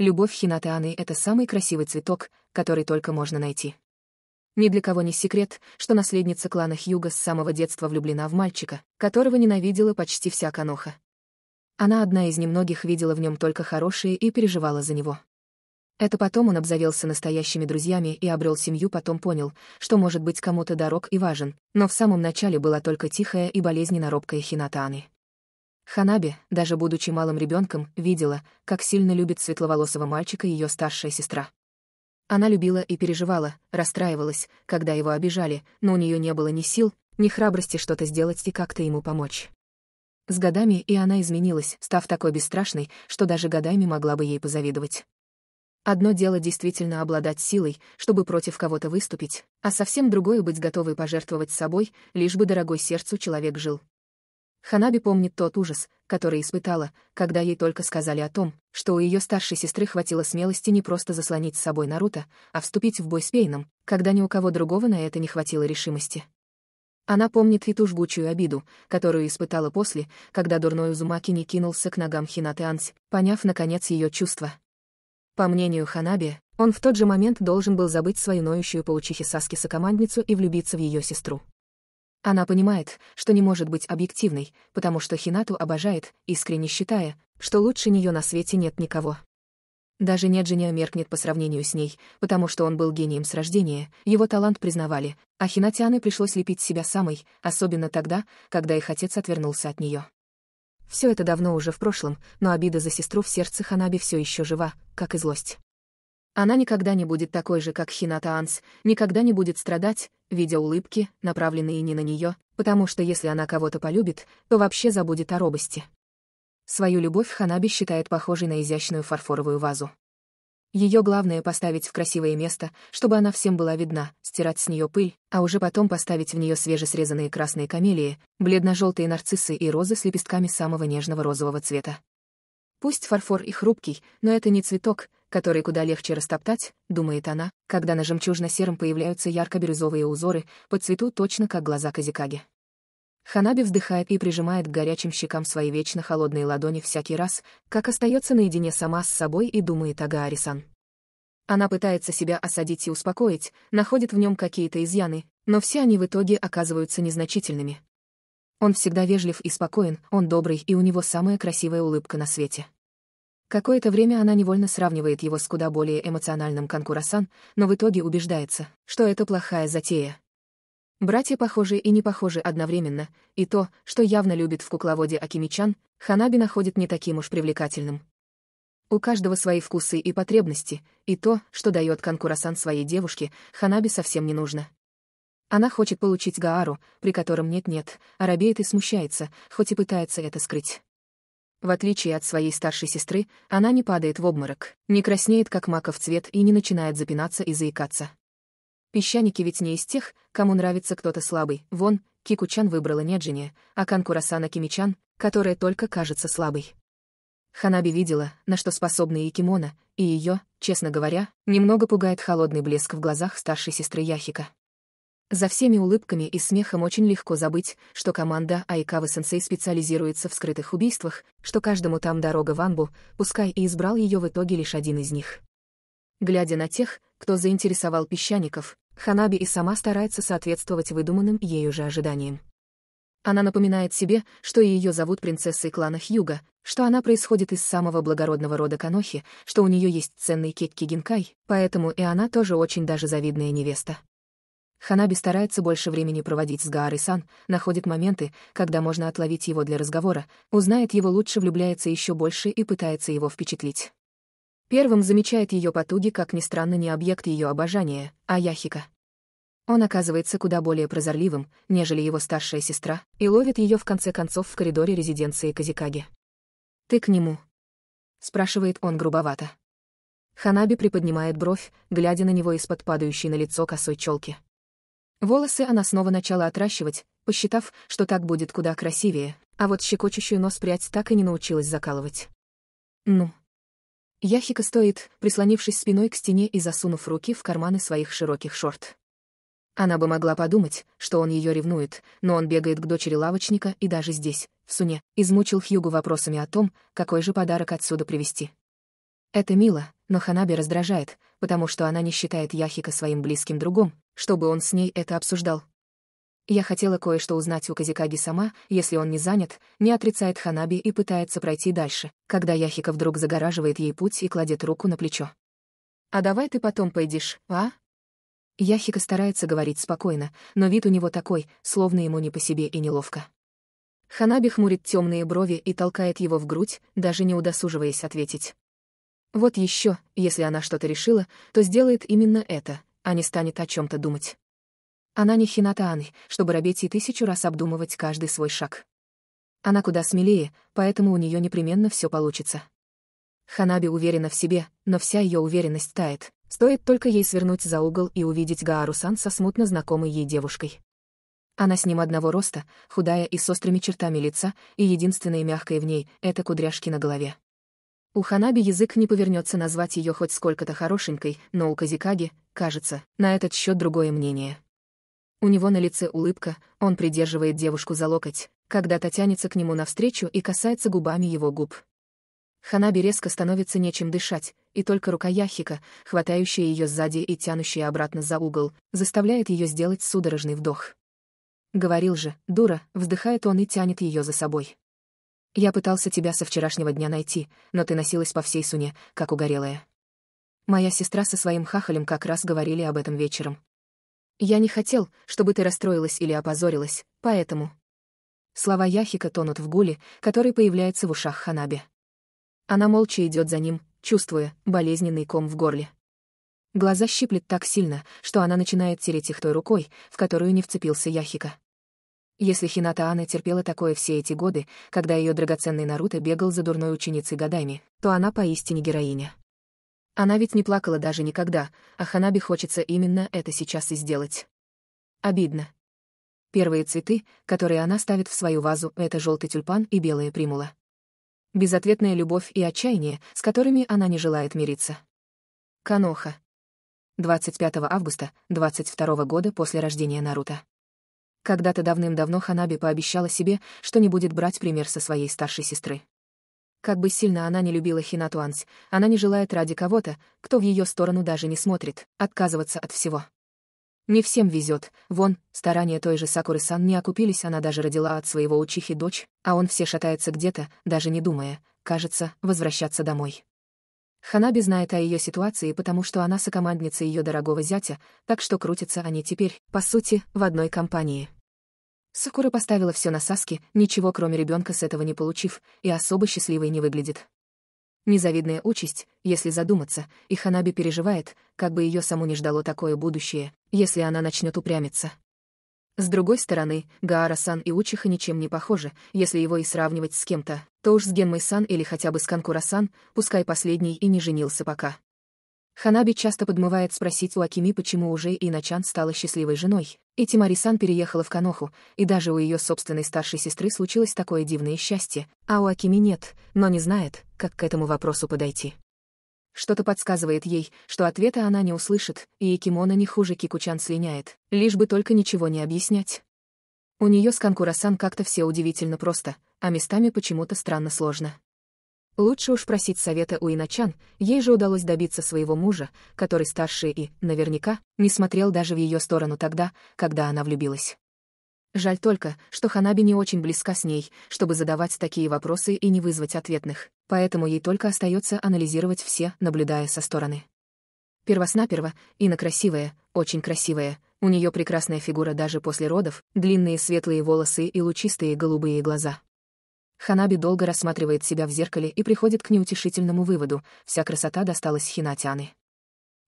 Любовь Хинатаны — это самый красивый цветок, который только можно найти. Ни для кого не секрет, что наследница клана Хьюга с самого детства влюблена в мальчика, которого ненавидела почти вся Каноха. Она одна из немногих видела в нем только хорошее и переживала за него. Это потом он обзавелся настоящими друзьями и обрел семью, потом понял, что может быть кому-то дорог и важен, но в самом начале была только тихая и болезненно робкая Хинатаны. Ханаби, даже будучи малым ребенком, видела, как сильно любит светловолосого мальчика ее старшая сестра. Она любила и переживала, расстраивалась, когда его обижали, но у нее не было ни сил, ни храбрости что-то сделать и как-то ему помочь. С годами и она изменилась, став такой бесстрашной, что даже годами могла бы ей позавидовать. Одно дело действительно обладать силой, чтобы против кого-то выступить, а совсем другое — быть готовой пожертвовать собой, лишь бы дорогой сердцу человек жил. Ханаби помнит тот ужас, который испытала, когда ей только сказали о том, что у ее старшей сестры хватило смелости не просто заслонить с собой Наруто, а вступить в бой с Пейном, когда ни у кого другого на это не хватило решимости. Она помнит и ту жгучую обиду, которую испытала после, когда дурной Узумаки не кинулся к ногам Хинаты Анси, поняв, наконец, ее чувства. По мнению Ханаби, он в тот же момент должен был забыть свою ноющую паучихи Саски-сокомандницу и влюбиться в ее сестру. Она понимает, что не может быть объективной, потому что Хинату обожает, искренне считая, что лучше нее на свете нет никого. Даже Неджинио меркнет по сравнению с ней, потому что он был гением с рождения, его талант признавали, а Хинатианы пришлось лепить себя самой, особенно тогда, когда их отец отвернулся от нее. Все это давно уже в прошлом, но обида за сестру в сердце Ханаби все еще жива, как и злость. Она никогда не будет такой же, как Хината Анс, никогда не будет страдать, видя улыбки, направленные не на нее, потому что если она кого-то полюбит, то вообще забудет о робости. Свою любовь Ханаби считает похожей на изящную фарфоровую вазу. Ее главное поставить в красивое место, чтобы она всем была видна, стирать с нее пыль, а уже потом поставить в нее свежесрезанные красные камелии, бледно-желтые нарциссы и розы с лепестками самого нежного розового цвета. Пусть фарфор и хрупкий, но это не цветок, который куда легче растоптать, думает она, когда на жемчужно-сером появляются ярко-бирюзовые узоры по цвету точно как глаза Казикаги. Ханаби вздыхает и прижимает к горячим щекам свои вечно холодные ладони всякий раз, как остается наедине сама с собой и думает о Гаарисан. Она пытается себя осадить и успокоить, находит в нем какие-то изъяны, но все они в итоге оказываются незначительными. Он всегда вежлив и спокоен, он добрый и у него самая красивая улыбка на свете. Какое-то время она невольно сравнивает его с куда более эмоциональным конкурасан, но в итоге убеждается, что это плохая затея. Братья похожи и не похожи одновременно, и то, что явно любит в кукловоде Акимичан, Ханаби находит не таким уж привлекательным. У каждого свои вкусы и потребности, и то, что дает Канкурасан своей девушке, Ханаби совсем не нужно. Она хочет получить Гаару, при котором нет-нет, а робеет и смущается, хоть и пытается это скрыть. В отличие от своей старшей сестры, она не падает в обморок, не краснеет, как маков цвет, и не начинает запинаться и заикаться. Песчаники ведь не из тех, кому нравится кто-то слабый. Вон, Кикучан выбрала Неджине, а Канкурасана Кимичан, которая только кажется слабой. Ханаби видела, на что способны и Кимона, и ее, честно говоря, немного пугает холодный блеск в глазах старшей сестры Яхика. За всеми улыбками и смехом очень легко забыть, что команда Айкавы Сенсей специализируется в скрытых убийствах, что каждому там дорога в Анбу, пускай и избрал ее в итоге лишь один из них. Глядя на тех, кто заинтересовал песчаников, Ханаби и сама старается соответствовать выдуманным ею же ожиданиям. Она напоминает себе, что ее зовут принцессой клана Хьюга, что она происходит из самого благородного рода Канохи, что у нее есть ценный кетки Гинкай, поэтому и она тоже очень даже завидная невеста. Ханаби старается больше времени проводить с Гаарой-сан, находит моменты, когда можно отловить его для разговора, узнает его лучше, влюбляется еще больше и пытается его впечатлить. Первым замечает ее потуги, как ни странно, не объект ее обожания, а Яхика. Он оказывается куда более прозорливым, нежели его старшая сестра, и ловит ее в конце концов в коридоре резиденции Казикаги. «Ты к нему?» — спрашивает он грубовато. Ханаби приподнимает бровь, глядя на него из-под падающей на лицо косой челки. Волосы она снова начала отращивать, посчитав, что так будет куда красивее, а вот щекочущую нос прядь так и не научилась закалывать. Ну. Яхика стоит, прислонившись спиной к стене и засунув руки в карманы своих широких шорт. Она бы могла подумать, что он ее ревнует, но он бегает к дочери лавочника и даже здесь, в Суне, измучил Хьюгу вопросами о том, какой же подарок отсюда привезти. Это мило, но Ханаби раздражает, потому что она не считает Яхика своим близким другом, чтобы он с ней это обсуждал. Я хотела кое-что узнать у Казикаги сама, если он не занят, не отрицает Ханаби и пытается пройти дальше, когда Яхика вдруг загораживает ей путь и кладет руку на плечо. «А давай ты потом пойдешь, а?» Яхика старается говорить спокойно, но вид у него такой, словно ему не по себе и неловко. Ханаби хмурит темные брови и толкает его в грудь, даже не удосуживаясь ответить. Вот еще, если она что-то решила, то сделает именно это, а не станет о чем то думать. Она не Хинатааны, чтобы робеть и тысячу раз обдумывать каждый свой шаг. Она куда смелее, поэтому у нее непременно все получится. Ханаби уверена в себе, но вся ее уверенность тает. Стоит только ей свернуть за угол и увидеть Гаарусан со смутно знакомой ей девушкой. Она с ним одного роста, худая и с острыми чертами лица, и единственное мягкое в ней — это кудряшки на голове. У Ханаби язык не повернется назвать ее хоть сколько-то хорошенькой, но у Казикаги, кажется, на этот счет другое мнение. У него на лице улыбка, он придерживает девушку за локоть, когда-то тянется к нему навстречу и касается губами его губ. Ханаби резко становится нечем дышать, и только рука Яхика, хватающая ее сзади и тянущая обратно за угол, заставляет ее сделать судорожный вдох. Говорил же, дура, вздыхает он и тянет ее за собой. Я пытался тебя со вчерашнего дня найти, но ты носилась по всей суне, как угорелая. Моя сестра со своим хахалем как раз говорили об этом вечером. Я не хотел, чтобы ты расстроилась или опозорилась, поэтому... Слова Яхика тонут в гуле, который появляется в ушах Ханаби. Она молча идет за ним, чувствуя болезненный ком в горле. Глаза щиплет так сильно, что она начинает тереть их той рукой, в которую не вцепился Яхика. Если Хината Ана терпела такое все эти годы, когда ее драгоценный Наруто бегал за дурной ученицей годами, то она поистине героиня. Она ведь не плакала даже никогда, а Ханаби хочется именно это сейчас и сделать. Обидно. Первые цветы, которые она ставит в свою вазу, это желтый тюльпан и белая примула. Безответная любовь и отчаяние, с которыми она не желает мириться. Каноха. 25 августа 22 года после рождения Наруто. Когда-то давным-давно Ханаби пообещала себе, что не будет брать пример со своей старшей сестры. Как бы сильно она не любила Хинатуанс, она не желает ради кого-то, кто в ее сторону даже не смотрит, отказываться от всего. Не всем везет. Вон, старания той же Сакуры-сан не окупились, она даже родила от своего учихи дочь, а он все шатается где-то, даже не думая, кажется, возвращаться домой. Ханаби знает о ее ситуации, потому что она сокомандница ее дорогого зятя, так что крутятся они теперь, по сути, в одной компании. Сакура поставила все на Саски, ничего кроме ребенка с этого не получив, и особо счастливой не выглядит. Незавидная участь, если задуматься, и Ханаби переживает, как бы ее саму не ждало такое будущее, если она начнет упрямиться. С другой стороны, Гаара-сан и Учиха ничем не похожи, если его и сравнивать с кем-то, то уж с Генмой-сан или хотя бы с Канкура-сан, пускай последний и не женился пока. Ханаби часто подмывает спросить у Акими, почему уже Иначан стала счастливой женой, и Тимари-сан переехала в Каноху, и даже у ее собственной старшей сестры случилось такое дивное счастье, а у Акими нет, но не знает, как к этому вопросу подойти. Что-то подсказывает ей, что ответа она не услышит, и Кимона не хуже Кикучан слиняет, лишь бы только ничего не объяснять. У нее с Канкурасан как-то все удивительно просто, а местами почему-то странно сложно. Лучше уж просить совета у Иначан, ей же удалось добиться своего мужа, который старше и, наверняка, не смотрел даже в ее сторону тогда, когда она влюбилась. Жаль только, что Ханаби не очень близка с ней, чтобы задавать такие вопросы и не вызвать ответных, поэтому ей только остается анализировать все, наблюдая со стороны. Первоснаперво, Инна красивая, очень красивая, у нее прекрасная фигура даже после родов, длинные светлые волосы и лучистые голубые глаза. Ханаби долго рассматривает себя в зеркале и приходит к неутешительному выводу, вся красота досталась Хинатианы.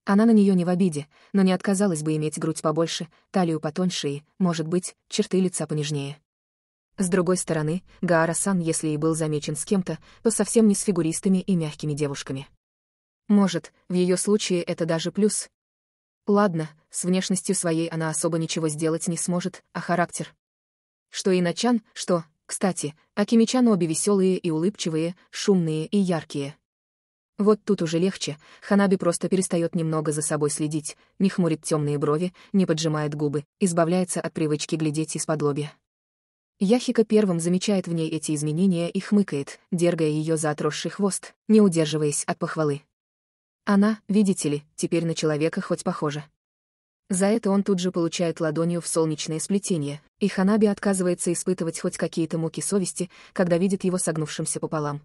Она на нее не в обиде, но не отказалась бы иметь грудь побольше, талию потоньше и, может быть, черты лица понежнее. С другой стороны, Гаарасан, если и был замечен с кем-то, то совсем не с фигуристами и мягкими девушками. Может, в ее случае это даже плюс. Ладно, с внешностью своей она особо ничего сделать не сможет, а характер. Что и Начан, что, кстати, Акимичан обе веселые и улыбчивые, шумные и яркие. Вот тут уже легче, Ханаби просто перестает немного за собой следить, не хмурит темные брови, не поджимает губы, избавляется от привычки глядеть из-под лобья. Яхика первым замечает в ней эти изменения и хмыкает, дергая ее за отросший хвост, не удерживаясь от похвалы. Она, видите ли, теперь на человека хоть похожа. За это он тут же получает ладонью в солнечное сплетение, и Ханаби отказывается испытывать хоть какие-то муки совести, когда видит его согнувшимся пополам.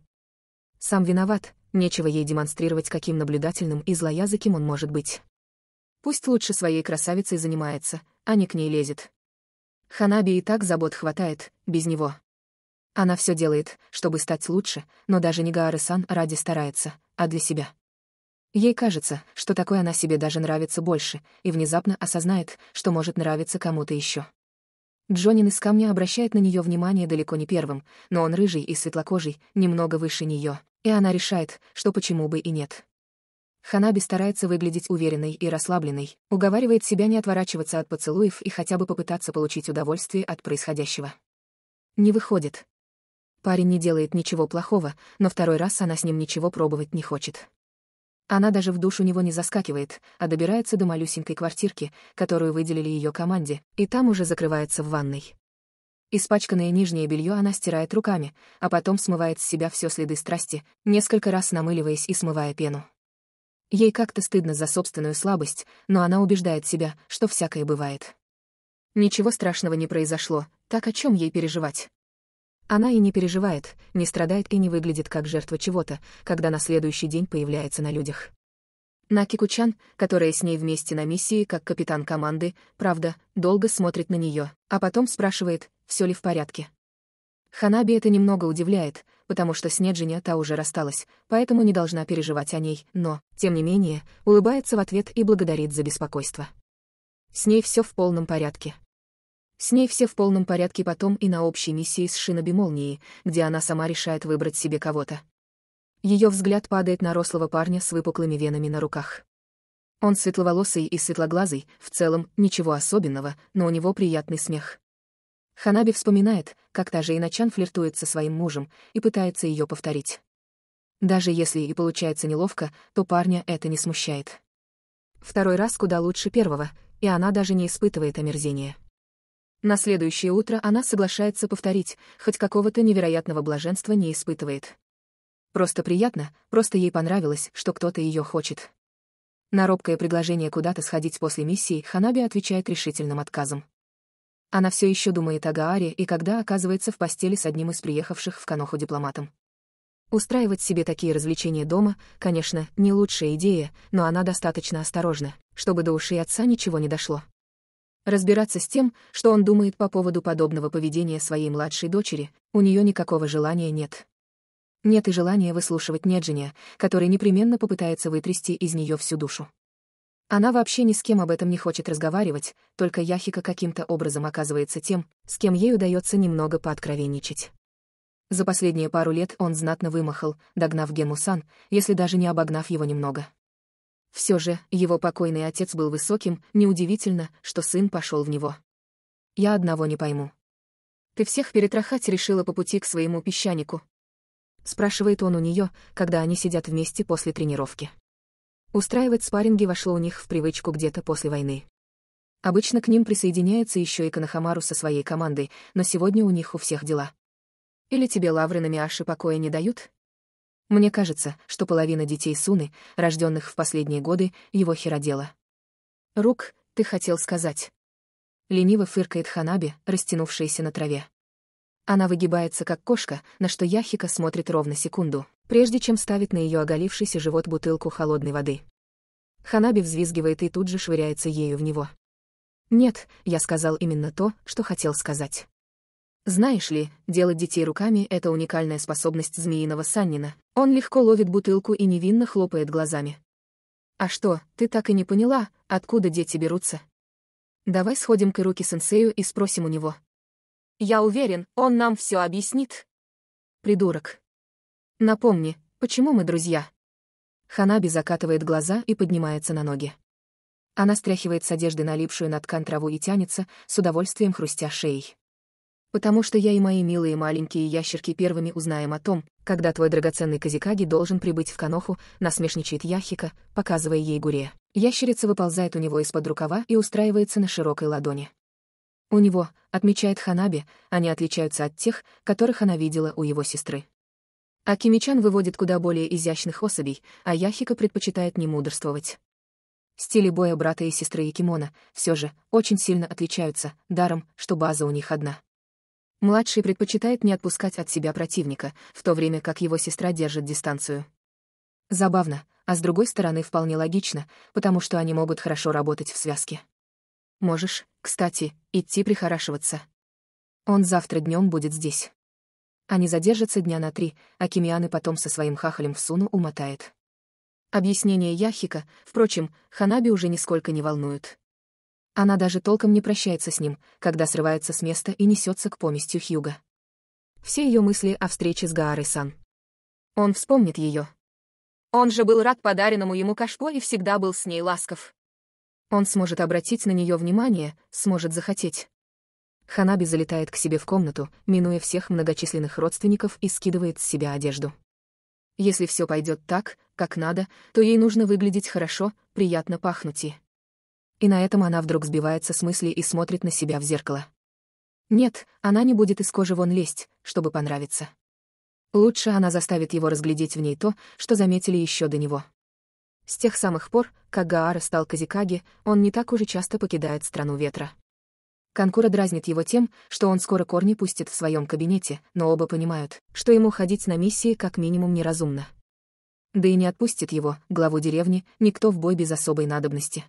Сам виноват, нечего ей демонстрировать, каким наблюдательным и злоязыким он может быть. Пусть лучше своей красавицей занимается, а не к ней лезет. Ханаби и так забот хватает, без него. Она все делает, чтобы стать лучше, но даже не Гаары-сан ради старается, а для себя. Ей кажется, что такой она себе даже нравится больше, и внезапно осознает, что может нравиться кому-то еще. Джонин из камня обращает на нее внимание далеко не первым, но он рыжий и светлокожий, немного выше нее. И она решает, что почему бы и нет. Ханаби старается выглядеть уверенной и расслабленной, уговаривает себя не отворачиваться от поцелуев и хотя бы попытаться получить удовольствие от происходящего. Не выходит. Парень не делает ничего плохого, но второй раз она с ним ничего пробовать не хочет. Она даже в душ у него не заскакивает, а добирается до малюсенькой квартирки, которую выделили ее команде, и там уже закрывается в ванной. Испачканное нижнее белье она стирает руками, а потом смывает с себя все следы страсти, несколько раз намыливаясь и смывая пену. Ей как-то стыдно за собственную слабость, но она убеждает себя, что всякое бывает. Ничего страшного не произошло, так о чем ей переживать? Она и не переживает, не страдает и не выглядит как жертва чего-то, когда на следующий день появляется на людях. Наки Кучан, которая с ней вместе на миссии как капитан команды, правда, долго смотрит на нее, а потом спрашивает, все ли в порядке. Ханаби это немного удивляет, потому что с Неджиня та уже рассталась, поэтому не должна переживать о ней, но, тем не менее, улыбается в ответ и благодарит за беспокойство. С ней все в полном порядке. С ней все в полном порядке потом и на общей миссии с Шиноби Молнией, где она сама решает выбрать себе кого-то, ее взгляд падает на рослого парня с выпуклыми венами на руках. Он светловолосый и светлоглазый, в целом ничего особенного, но у него приятный смех. Ханаби вспоминает, как та же Иначан флиртует со своим мужем и пытается ее повторить. Даже если и получается неловко, то парня это не смущает. Второй раз куда лучше первого, и она даже не испытывает омерзения. На следующее утро она соглашается повторить, хоть какого-то невероятного блаженства не испытывает. Просто приятно, просто ей понравилось, что кто-то ее хочет. На робкое предложение куда-то сходить после миссии Ханаби отвечает решительным отказом. Она все еще думает о Гааре и когда оказывается в постели с одним из приехавших в Каноху дипломатом. Устраивать себе такие развлечения дома, конечно, не лучшая идея, но она достаточно осторожна, чтобы до ушей отца ничего не дошло. Разбираться с тем, что он думает по поводу подобного поведения своей младшей дочери, у нее никакого желания нет. Нет и желания выслушивать Неджиня, который непременно попытается вытрясти из нее всю душу. Она вообще ни с кем об этом не хочет разговаривать, только Яхика каким-то образом оказывается тем, с кем ей удается немного пооткровенничать. За последние пару лет он знатно вымахал, догнав Генмусан, если даже не обогнав его немного. Все же, его покойный отец был высоким, неудивительно, что сын пошел в него. Я одного не пойму. Ты всех перетрахать решила по пути к своему песчанику, — спрашивает он у нее, когда они сидят вместе после тренировки. Устраивать спарринги вошло у них в привычку где-то после войны. Обычно к ним присоединяется еще и Канахамару со своей командой, но сегодня у них у всех дела. Или тебе лавры на Миаше покоя не дают? Мне кажется, что половина детей Суны, рожденных в последние годы, его херодела. Рук, ты хотел сказать. Лениво фыркает Ханаби, растянувшаяся на траве. Она выгибается, как кошка, на что Яхика смотрит ровно секунду, прежде чем ставит на ее оголившийся живот бутылку холодной воды. Ханаби взвизгивает и тут же швыряется ею в него. «Нет, я сказал именно то, что хотел сказать». Знаешь ли, делать детей руками — это уникальная способность змеиного Саннина. Он легко ловит бутылку и невинно хлопает глазами. «А что, ты так и не поняла, откуда дети берутся?» «Давай сходим к Ируки-сенсею и спросим у него», я уверен, он нам все объяснит. Придурок. Напомни, почему мы друзья? Ханаби закатывает глаза и поднимается на ноги. Она стряхивает с одежды налипшую на ткань траву и тянется, с удовольствием хрустя шеей. «Потому что я и мои милые маленькие ящерки первыми узнаем о том, когда твой драгоценный Казикаги должен прибыть в Каноху», насмешничает Яхика, показывая ей Гуре. Ящерица выползает у него из-под рукава и устраивается на широкой ладони. У него, отмечает Ханаби, они отличаются от тех, которых она видела у его сестры. Акимичан выводит куда более изящных особей, а Яхика предпочитает не мудрствовать. Стили боя брата и сестры Якимона все же очень сильно отличаются, даром, что база у них одна. Младший предпочитает не отпускать от себя противника, в то время как его сестра держит дистанцию. Забавно, а с другой стороны вполне логично, потому что они могут хорошо работать в связке. Можешь, кстати, идти прихорашиваться. Он завтра днем будет здесь. Они задержатся дня на три, а Кимианы потом со своим хахалем в Суну умотает. Объяснение Яхика, впрочем, Ханаби уже нисколько не волнует. Она даже толком не прощается с ним, когда срывается с места и несется к поместью Хьюга. Все ее мысли о встрече с Гаарой-сан. Он вспомнит ее. Он же был рад подаренному ему кашпо и всегда был с ней ласков. Он сможет обратить на нее внимание, сможет захотеть. Ханаби залетает к себе в комнату, минуя всех многочисленных родственников и скидывает с себя одежду. Если все пойдет так, как надо, то ей нужно выглядеть хорошо, приятно пахнуть и... И на этом она вдруг сбивается с мысли и смотрит на себя в зеркало. Нет, она не будет из кожи вон лезть, чтобы понравиться. Лучше она заставит его разглядеть в ней то, что заметили еще до него. С тех самых пор, как Гаара стал Казикаги, он не так уже часто покидает страну ветра. Конкура дразнит его тем, что он скоро корни пустит в своем кабинете, но оба понимают, что ему ходить на миссии как минимум неразумно. Да и не отпустит его, главу деревни, никто в бой без особой надобности.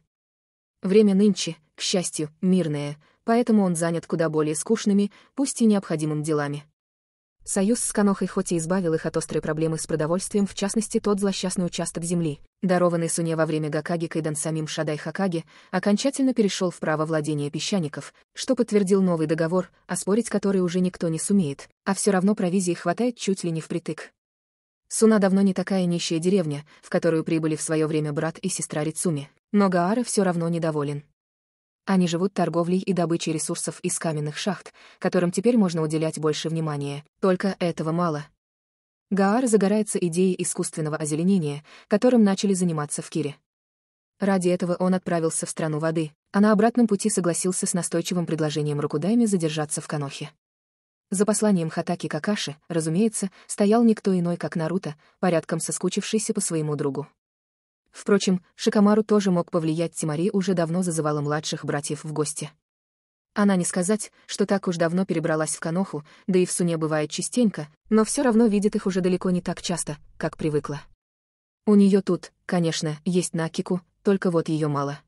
Время нынче, к счастью, мирное, поэтому он занят куда более скучными, пусть и необходимым делами. Союз с Канохой хоть и избавил их от острой проблемы с продовольствием, в частности тот злосчастный участок земли, дарованный Суне во время Гакаги Кайдан самим Шадай Хакаги, окончательно перешел в право владения песчаников, что подтвердил новый договор, оспорить который уже никто не сумеет, а все равно провизии хватает чуть ли не впритык. Суна давно не такая нищая деревня, в которую прибыли в свое время брат и сестра Рицуми, но Гаара все равно недоволен. Они живут торговлей и добычей ресурсов из каменных шахт, которым теперь можно уделять больше внимания. Только этого мало. Гаар загорается идеей искусственного озеленения, которым начали заниматься в Кире. Ради этого он отправился в страну воды, а на обратном пути согласился с настойчивым предложением Рукудайми задержаться в Канохе. За посланием Хатаки Какаши, разумеется, стоял никто иной, как Наруто, порядком соскучившийся по своему другу. Впрочем, Шикамару тоже мог повлиять Тимари уже давно зазывала младших братьев в гости. Она не сказать, что так уж давно перебралась в Каноху, да и в Суне бывает частенько, но все равно видит их уже далеко не так часто, как привыкла. У нее тут, конечно, есть Накику, только вот ее мало.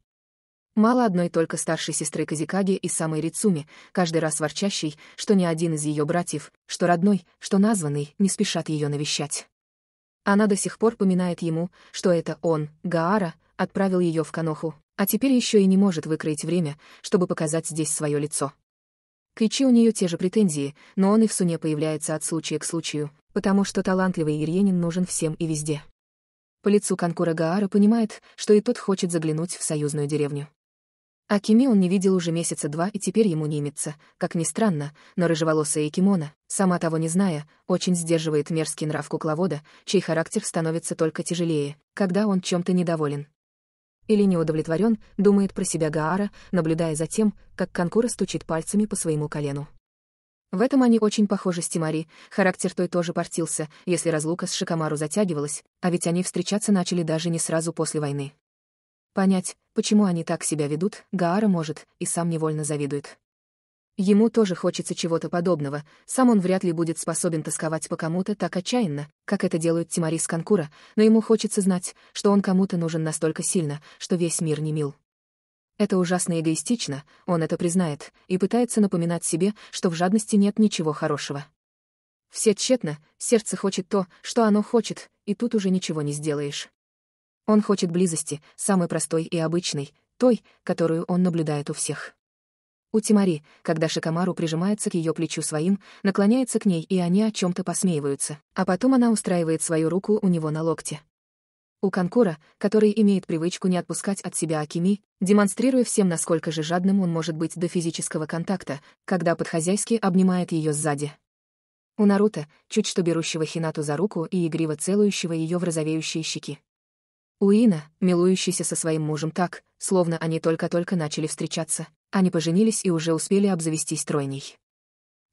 Мало одной только старшей сестры Казикаги и самой Рицуми, каждый раз ворчащей, что ни один из ее братьев, что родной, что названный, не спешат ее навещать. Она до сих пор поминает ему, что это он, Гаара, отправил ее в Каноху, а теперь еще и не может выкроить время, чтобы показать здесь свое лицо. К у нее те же претензии, но он и в суне появляется от случая к случаю, потому что талантливый Ирьенин нужен всем и везде. По лицу Конкура Гаара понимает, что и тот хочет заглянуть в союзную деревню. А Кими он не видел уже месяца два и теперь ему не имется, как ни странно, но рыжеволосая Кимона, сама того не зная, очень сдерживает мерзкий нрав кукловода, чей характер становится только тяжелее, когда он чем-то недоволен. Или не удовлетворен, думает про себя Гаара, наблюдая за тем, как Конкура стучит пальцами по своему колену. В этом они очень похожи с Тимари, характер той тоже портился, если разлука с Шикамару затягивалась, а ведь они встречаться начали даже не сразу после войны. Понять, почему они так себя ведут, Гаара может, и сам невольно завидует. Ему тоже хочется чего-то подобного, сам он вряд ли будет способен тосковать по кому-то так отчаянно, как это делают Тимари Конкура, но ему хочется знать, что он кому-то нужен настолько сильно, что весь мир не мил. Это ужасно эгоистично, он это признает, и пытается напоминать себе, что в жадности нет ничего хорошего. Все тщетно, сердце хочет то, что оно хочет, и тут уже ничего не сделаешь. Он хочет близости, самой простой и обычной, той, которую он наблюдает у всех. У Тимари, когда Шикамару прижимается к ее плечу своим, наклоняется к ней, и они о чем то посмеиваются, а потом она устраивает свою руку у него на локте. У Канкура, который имеет привычку не отпускать от себя Акими, демонстрируя всем, насколько же жадным он может быть до физического контакта, когда подхозяйски обнимает ее сзади. У Наруто, чуть что берущего Хинату за руку и игриво целующего ее в розовеющие щеки. Уина, милующийся со своим мужем так, словно они только-только начали встречаться, они поженились и уже успели обзавестись тройней.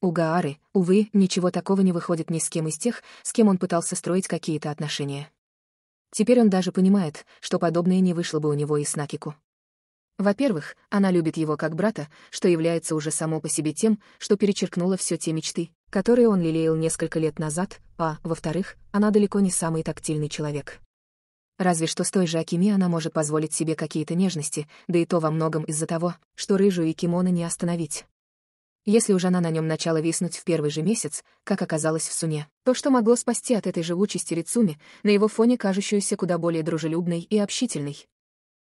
У Гаары, увы, ничего такого не выходит ни с кем из тех, с кем он пытался строить какие-то отношения. Теперь он даже понимает, что подобное не вышло бы у него и с Накику. Во-первых, она любит его как брата, что является уже само по себе тем, что перечеркнуло все те мечты, которые он лелеял несколько лет назад, а, во-вторых, она далеко не самый тактильный человек. Разве что с той же Акими она может позволить себе какие-то нежности, да и то во многом из-за того, что рыжую и кимоно не остановить. Если уж она на нем начала виснуть в первый же месяц, как оказалось в Суне, то что могло спасти от этой живучести Рицуми, на его фоне кажущуюся куда более дружелюбной и общительной?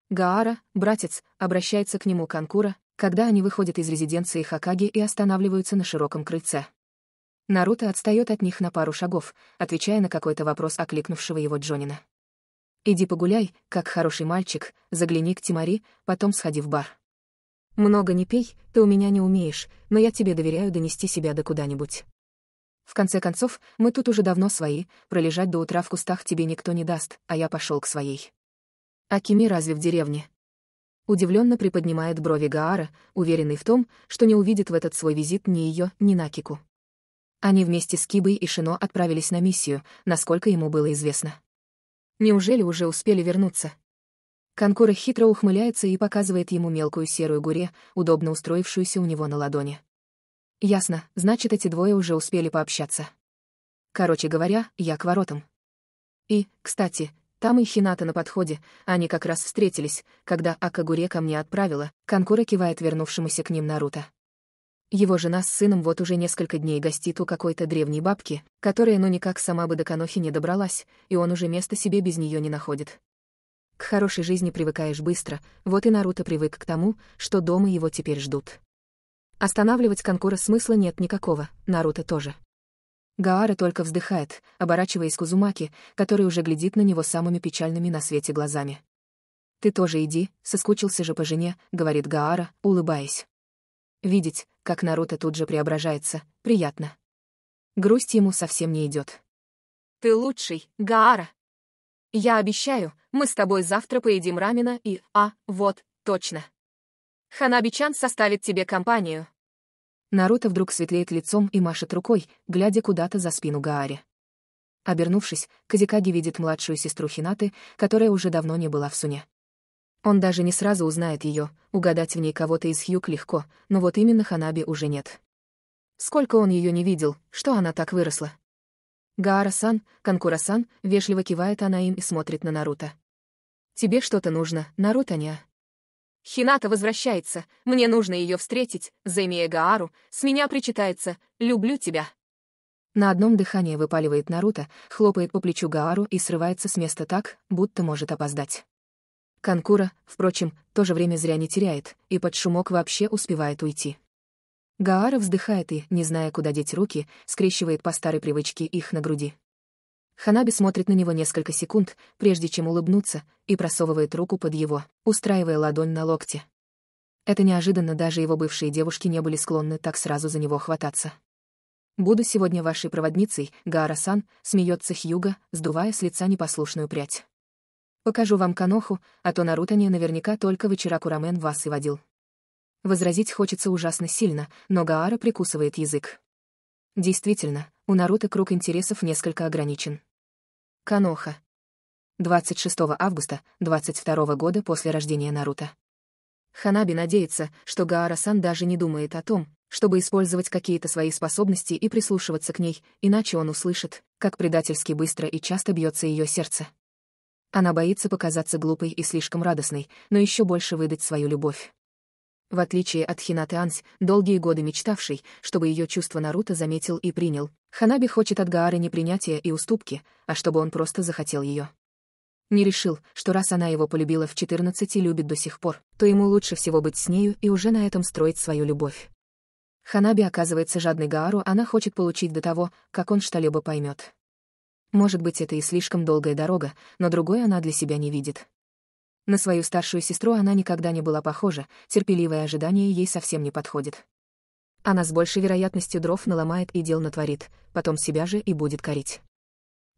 Гаара, братец, обращается к нему Канкура, когда они выходят из резиденции Хакаги и останавливаются на широком крыльце. Наруто отстает от них на пару шагов, отвечая на какой-то вопрос окликнувшего его Джонина. Иди погуляй, как хороший мальчик, загляни к Тимари, потом сходи в бар. Много не пей, ты у меня не умеешь, но я тебе доверяю донести себя до куда-нибудь. В конце концов, мы тут уже давно свои, пролежать до утра в кустах тебе никто не даст, а я пошел к своей. А Кими разве в деревне? Удивленно приподнимает брови Гаара, уверенный в том, что не увидит в этот свой визит ни ее, ни Накику. Они вместе с Кибой и Шино отправились на миссию, насколько ему было известно. Неужели уже успели вернуться? Конкура хитро ухмыляется и показывает ему мелкую серую гуре, удобно устроившуюся у него на ладони. Ясно, значит, эти двое уже успели пообщаться. Короче говоря, я к воротам. И, кстати, там и Хината на подходе, они как раз встретились, когда Акагуре ко мне отправила, Конкура кивает вернувшемуся к ним Наруто. Его жена с сыном вот уже несколько дней гостит у какой-то древней бабки, которая ну никак сама бы до Канохи не добралась, и он уже места себе без нее не находит. К хорошей жизни привыкаешь быстро, вот и Наруто привык к тому, что дома его теперь ждут. Останавливать конкура смысла нет никакого, Наруто тоже. Гаара только вздыхает, оборачиваясь к Узумаки, который уже глядит на него самыми печальными на свете глазами. «Ты тоже иди, соскучился же по жене», — говорит Гаара, улыбаясь. Видеть, как Наруто тут же преображается, приятно. Грусть ему совсем не идет. «Ты лучший, Гаара!» «Я обещаю, мы с тобой завтра поедим рамена и... А, вот, точно!» «Ханаби-чан составит тебе компанию!» Наруто вдруг светлеет лицом и машет рукой, глядя куда-то за спину Гааре. Обернувшись, Казикаги видит младшую сестру Хинаты, которая уже давно не была в Суне. Он даже не сразу узнает ее, угадать в ней кого-то из Хьюк легко, но вот именно Ханаби уже нет. Сколько он ее не видел, что она так выросла. Гаара-сан, Канкура-сан, вежливо кивает она им и смотрит на Наруто. «Тебе что-то нужно, Наруто-ня?» «Хината возвращается, мне нужно ее встретить, займея Гаару, с меня причитается, люблю тебя». На одном дыхании выпаливает Наруто, хлопает по плечу Гаару и срывается с места так, будто может опоздать. Канкура, впрочем, тоже время зря не теряет, и под шумок вообще успевает уйти. Гаара вздыхает и, не зная, куда деть руки, скрещивает по старой привычке их на груди. Ханаби смотрит на него несколько секунд, прежде чем улыбнуться, и просовывает руку под его, устраивая ладонь на локте. Это неожиданно даже его бывшие девушки не были склонны так сразу за него хвататься. «Буду сегодня вашей проводницей, Гаара-сан», — смеется Хьюга, сдувая с лица непослушную прядь. Покажу вам Каноху, а то Наруто не наверняка только вчера Рамен вас и водил. Возразить хочется ужасно сильно, но Гаара прикусывает язык. Действительно, у Наруто круг интересов несколько ограничен. Каноха. 26 августа 22 года после рождения Наруто. Ханаби надеется, что Гаара-сан даже не думает о том, чтобы использовать какие-то свои способности и прислушиваться к ней, иначе он услышит, как предательски быстро и часто бьется ее сердце, она боится показаться глупой и слишком радостной, но еще больше выдать свою любовь. В отличие от Хинаты Анс, долгие годы мечтавшей, чтобы ее чувство Наруто заметил и принял, Ханаби хочет от Гаары не принятия и уступки, а чтобы он просто захотел ее. Не решил, что раз она его полюбила в 14 и любит до сих пор, то ему лучше всего быть с нею и уже на этом строить свою любовь. Ханаби оказывается жадной Гаару, она хочет получить до того, как он что-либо поймет. Может быть, это и слишком долгая дорога, но другой она для себя не видит. На свою старшую сестру она никогда не была похожа, терпеливое ожидание ей совсем не подходит. Она с большей вероятностью дров наломает и дел натворит, потом себя же и будет корить.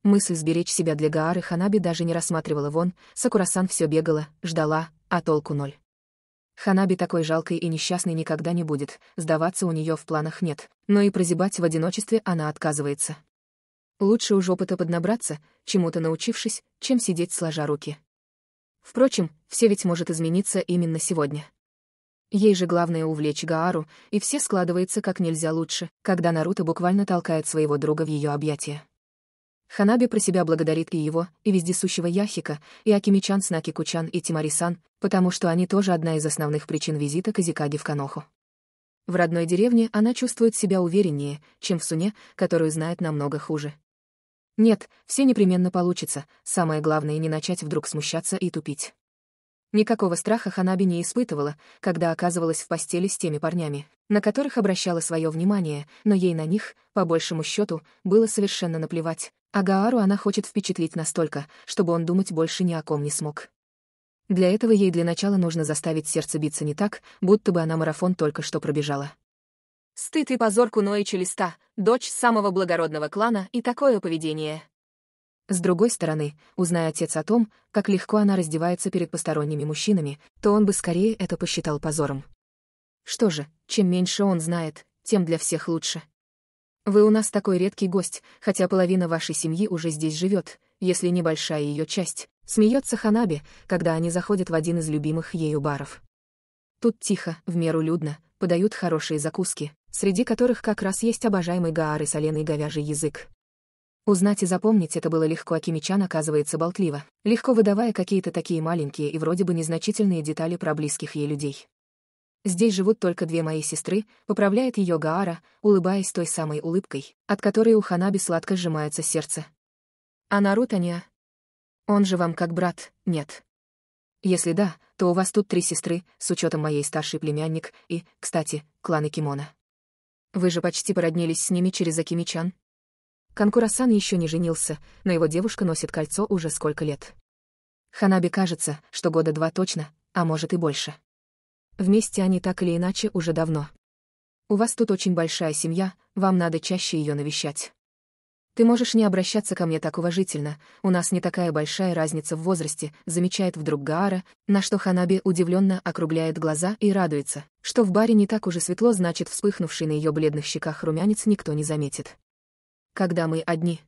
Мысль сберечь себя для Гаары Ханаби даже не рассматривала вон, Сакурасан все бегала, ждала, а толку ноль. Ханаби такой жалкой и несчастной никогда не будет, сдаваться у нее в планах нет, но и прозябать в одиночестве она отказывается. Лучше уж опыта поднабраться, чему-то научившись, чем сидеть сложа руки. Впрочем, все ведь может измениться именно сегодня. Ей же главное увлечь Гаару, и все складывается как нельзя лучше, когда Наруто буквально толкает своего друга в ее объятия. Ханаби про себя благодарит и его, и вездесущего Яхика, и Акимичан с Накикучан и Тимарисан, потому что они тоже одна из основных причин визита Казикаги в Каноху. В родной деревне она чувствует себя увереннее, чем в Суне, которую знает намного хуже. Нет, все непременно получится, самое главное не начать вдруг смущаться и тупить. Никакого страха Ханаби не испытывала, когда оказывалась в постели с теми парнями, на которых обращала свое внимание, но ей на них, по большему счету, было совершенно наплевать, а Гаару она хочет впечатлить настолько, чтобы он думать больше ни о ком не смог. Для этого ей для начала нужно заставить сердце биться не так, будто бы она марафон только что пробежала. Стыд и позор Куноичи Листа, дочь самого благородного клана и такое поведение. С другой стороны, узная отец о том, как легко она раздевается перед посторонними мужчинами, то он бы скорее это посчитал позором. Что же, чем меньше он знает, тем для всех лучше. Вы у нас такой редкий гость, хотя половина вашей семьи уже здесь живет, если небольшая ее часть. Смеется Ханаби, когда они заходят в один из любимых ею баров. Тут тихо, в меру людно, подают хорошие закуски, среди которых как раз есть обожаемый Гаар и соленый говяжий язык. Узнать и запомнить это было легко, а Кимичан оказывается болтливо, легко выдавая какие-то такие маленькие и вроде бы незначительные детали про близких ей людей. «Здесь живут только две мои сестры», — поправляет ее Гаара, улыбаясь той самой улыбкой, от которой у Ханаби сладко сжимается сердце. «А Наруто не...» «Он же вам как брат, нет?» «Если да, то у вас тут три сестры, с учетом моей старшей племянник и, кстати, кланы Кимона». Вы же почти породнились с ними через Акимичан. Канкурасан еще не женился, но его девушка носит кольцо уже сколько лет. Ханаби кажется, что года два точно, а может и больше. Вместе они так или иначе уже давно. У вас тут очень большая семья, вам надо чаще ее навещать. Ты можешь не обращаться ко мне так уважительно, у нас не такая большая разница в возрасте, замечает вдруг Гаара, на что Ханаби удивленно округляет глаза и радуется, что в баре не так уже светло, значит, вспыхнувший на ее бледных щеках румянец никто не заметит. Когда мы одни.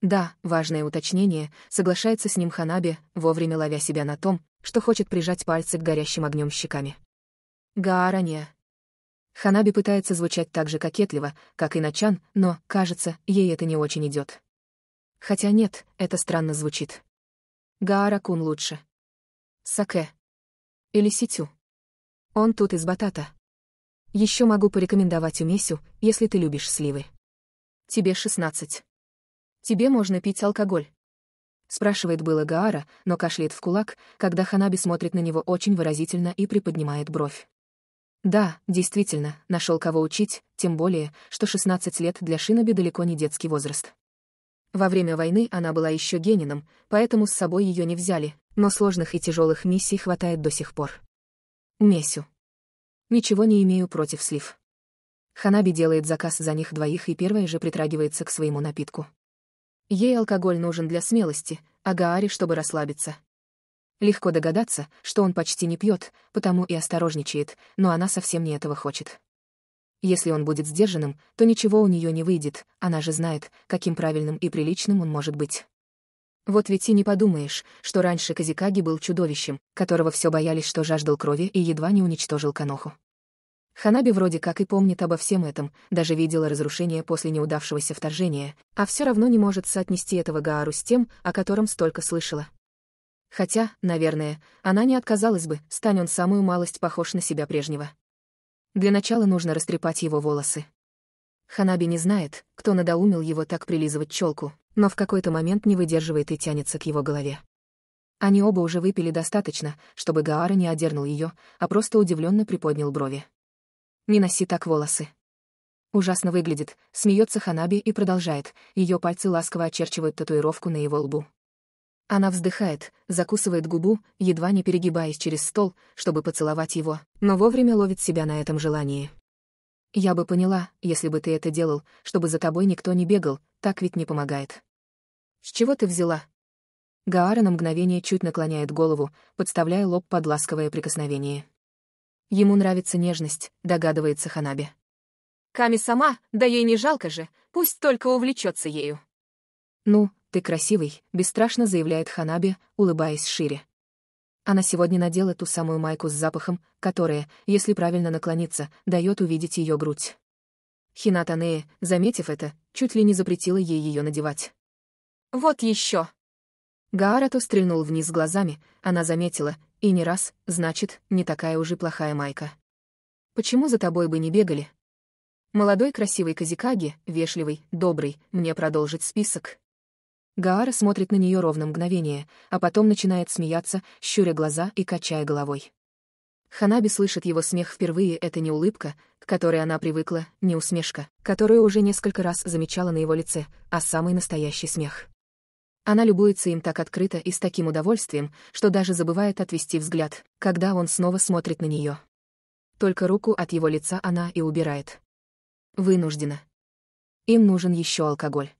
Да, важное уточнение, соглашается с ним Ханаби, вовремя ловя себя на том, что хочет прижать пальцы к горящим огнем щеками. Гаара не. Ханаби пытается звучать так же кокетливо, как и Начан, но, кажется, ей это не очень идет. Хотя нет, это странно звучит. Гаара-кун лучше. Саке. Или Ситю. Он тут из батата. Еще могу порекомендовать Умесю, если ты любишь сливы. Тебе 16. Тебе можно пить алкоголь. Спрашивает было Гаара, но кашляет в кулак, когда Ханаби смотрит на него очень выразительно и приподнимает бровь. Да, действительно, нашел кого учить, тем более, что 16 лет для Шиноби далеко не детский возраст. Во время войны она была еще генином, поэтому с собой ее не взяли, но сложных и тяжелых миссий хватает до сих пор. Месю. Ничего не имею против слив. Ханаби делает заказ за них двоих и первая же притрагивается к своему напитку. Ей алкоголь нужен для смелости, а Гаари, чтобы расслабиться. Легко догадаться, что он почти не пьет, потому и осторожничает, но она совсем не этого хочет. Если он будет сдержанным, то ничего у нее не выйдет, она же знает, каким правильным и приличным он может быть. Вот ведь и не подумаешь, что раньше Казикаги был чудовищем, которого все боялись, что жаждал крови и едва не уничтожил Каноху. Ханаби вроде как и помнит обо всем этом, даже видела разрушение после неудавшегося вторжения, а все равно не может соотнести этого Гаару с тем, о котором столько слышала. Хотя, наверное, она не отказалась бы, стань он самую малость похож на себя прежнего. Для начала нужно растрепать его волосы. Ханаби не знает, кто надоумил его так прилизывать челку, но в какой-то момент не выдерживает и тянется к его голове. Они оба уже выпили достаточно, чтобы Гаара не одернул ее, а просто удивленно приподнял брови. «Не носи так волосы». Ужасно выглядит, смеется Ханаби и продолжает, ее пальцы ласково очерчивают татуировку на его лбу. Она вздыхает, закусывает губу, едва не перегибаясь через стол, чтобы поцеловать его, но вовремя ловит себя на этом желании. «Я бы поняла, если бы ты это делал, чтобы за тобой никто не бегал, так ведь не помогает». «С чего ты взяла?» Гаара на мгновение чуть наклоняет голову, подставляя лоб под ласковое прикосновение. Ему нравится нежность, догадывается Ханаби. Ками сама, да ей не жалко же, пусть только увлечется ею. Ну, ты красивый», — бесстрашно заявляет Ханаби, улыбаясь шире. Она сегодня надела ту самую майку с запахом, которая, если правильно наклониться, дает увидеть ее грудь. Хината Нея, заметив это, чуть ли не запретила ей ее надевать. «Вот еще!» Гаарато стрельнул вниз глазами, она заметила, и не раз, значит, не такая уже плохая майка. «Почему за тобой бы не бегали?» Молодой красивый Казикаги, вежливый, добрый, мне продолжить список. Гаара смотрит на нее ровно мгновение, а потом начинает смеяться, щуря глаза и качая головой. Ханаби слышит его смех впервые, это не улыбка, к которой она привыкла, не усмешка, которую уже несколько раз замечала на его лице, а самый настоящий смех. Она любуется им так открыто и с таким удовольствием, что даже забывает отвести взгляд, когда он снова смотрит на нее. Только руку от его лица она и убирает. Вынуждена. Им нужен еще алкоголь.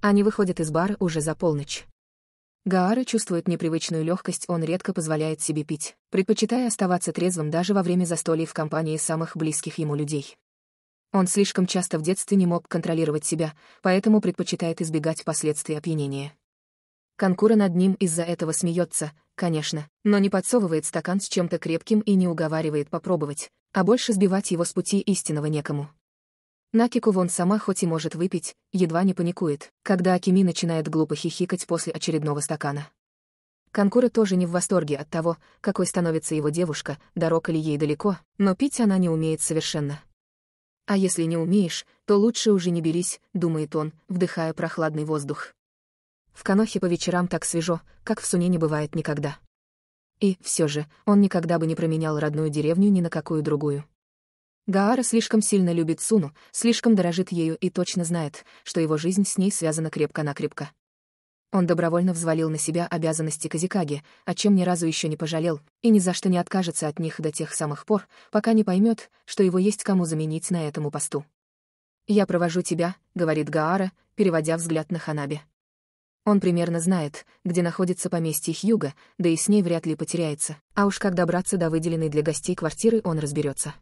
Они выходят из бара уже за полночь. Гаары чувствует непривычную легкость, он редко позволяет себе пить, предпочитая оставаться трезвым даже во время застолий в компании самых близких ему людей. Он слишком часто в детстве не мог контролировать себя, поэтому предпочитает избегать последствий опьянения. Конкура над ним из-за этого смеется, конечно, но не подсовывает стакан с чем-то крепким и не уговаривает попробовать, а больше сбивать его с пути истинного некому. Накику вон сама хоть и может выпить, едва не паникует, когда Акими начинает глупо хихикать после очередного стакана. Канкура тоже не в восторге от того, какой становится его девушка, дорог или ей далеко, но пить она не умеет совершенно. «А если не умеешь, то лучше уже не берись», — думает он, вдыхая прохладный воздух. В Канохе по вечерам так свежо, как в Суне не бывает никогда. И, все же, он никогда бы не променял родную деревню ни на какую другую. Гаара слишком сильно любит Суну, слишком дорожит ею и точно знает, что его жизнь с ней связана крепко-накрепко. Он добровольно взвалил на себя обязанности Казикаги, о чем ни разу еще не пожалел, и ни за что не откажется от них до тех самых пор, пока не поймет, что его есть кому заменить на этому посту. «Я провожу тебя», — говорит Гаара, переводя взгляд на Ханаби. Он примерно знает, где находится поместье Хьюга, да и с ней вряд ли потеряется, а уж как добраться до выделенной для гостей квартиры он разберется.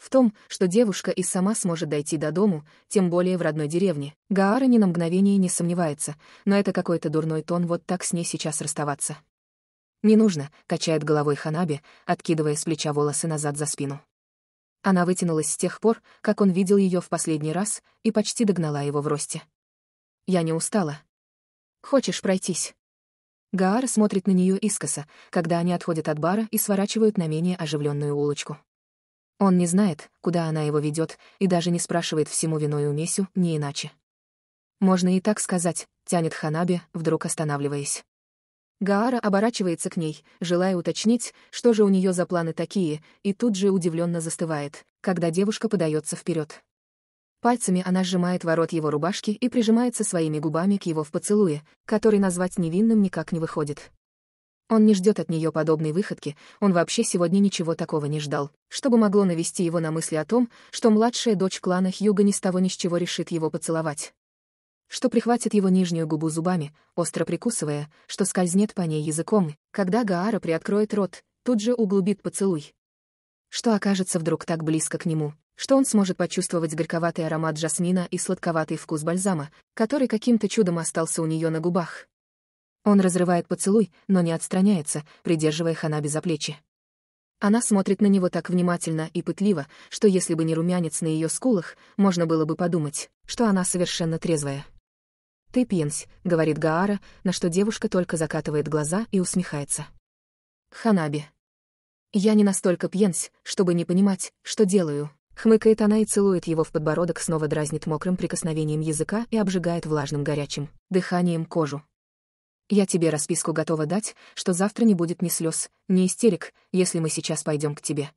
В том, что девушка и сама сможет дойти до дому, тем более в родной деревне, Гаара ни на мгновение не сомневается, но это какой-то дурной тон вот так с ней сейчас расставаться. «Не нужно», — качает головой Ханаби, откидывая с плеча волосы назад за спину. Она вытянулась с тех пор, как он видел ее в последний раз и почти догнала его в росте. «Я не устала». «Хочешь пройтись?» Гаара смотрит на нее искоса, когда они отходят от бара и сворачивают на менее оживленную улочку. Он не знает, куда она его ведет, и даже не спрашивает всему виною Месю, не иначе. Можно и так сказать, тянет Ханаби, вдруг останавливаясь. Гаара оборачивается к ней, желая уточнить, что же у нее за планы такие, и тут же удивленно застывает, когда девушка подается вперед. Пальцами она сжимает ворот его рубашки и прижимается своими губами к его в поцелуе, который назвать невинным никак не выходит. Он не ждет от нее подобной выходки, он вообще сегодня ничего такого не ждал, чтобы могло навести его на мысли о том, что младшая дочь клана Хьюга ни с того ни с чего решит его поцеловать. Что прихватит его нижнюю губу зубами, остро прикусывая, что скользнет по ней языком, когда Гаара приоткроет рот, тут же углубит поцелуй. Что окажется вдруг так близко к нему, что он сможет почувствовать горьковатый аромат жасмина и сладковатый вкус бальзама, который каким-то чудом остался у нее на губах. Он разрывает поцелуй, но не отстраняется, придерживая Ханаби за плечи. Она смотрит на него так внимательно и пытливо, что если бы не румянец на ее скулах, можно было бы подумать, что она совершенно трезвая. «Ты пьянсь», — говорит Гаара, на что девушка только закатывает глаза и усмехается. «Ханаби». «Я не настолько пьянсь, чтобы не понимать, что делаю», — хмыкает она и целует его в подбородок, снова дразнит мокрым прикосновением языка и обжигает влажным горячим дыханием кожу. Я тебе расписку готова дать, что завтра не будет ни слез, ни истерик, если мы сейчас пойдем к тебе.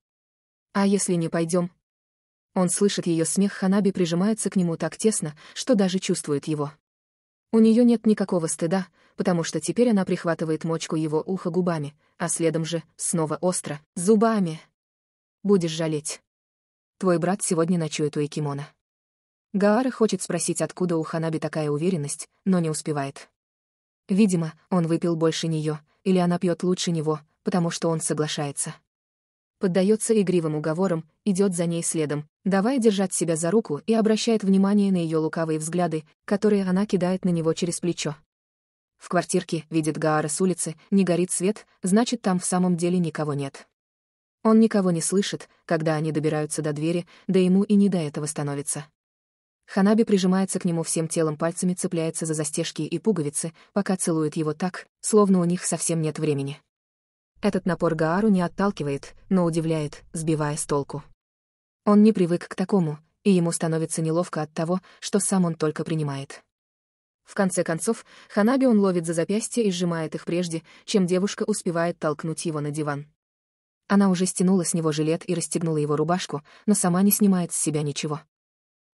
А если не пойдем? Он слышит ее смех, Ханаби прижимается к нему так тесно, что даже чувствует его. У нее нет никакого стыда, потому что теперь она прихватывает мочку его уха губами, а следом же, снова остро, зубами. Будешь жалеть. Твой брат сегодня ночует у Экимона. Гаара хочет спросить, откуда у Ханаби такая уверенность, но не успевает. Видимо, он выпил больше нее, или она пьет лучше него, потому что он соглашается. Поддается игривым уговорам, идет за ней следом, давая держать себя за руку и обращает внимание на ее лукавые взгляды, которые она кидает на него через плечо. В квартирке, видит Гаара с улицы, не горит свет, значит, там в самом деле никого нет. Он никого не слышит, когда они добираются до двери, да ему и не до этого становится. Ханаби прижимается к нему всем телом пальцами, цепляется за застежки и пуговицы, пока целует его так, словно у них совсем нет времени. Этот напор Гаару не отталкивает, но удивляет, сбивая с толку. Он не привык к такому, и ему становится неловко от того, что сам он только принимает. В конце концов, Ханаби он ловит за запястье и сжимает их прежде, чем девушка успевает толкнуть его на диван. Она уже стянула с него жилет и расстегнула его рубашку, но сама не снимает с себя ничего.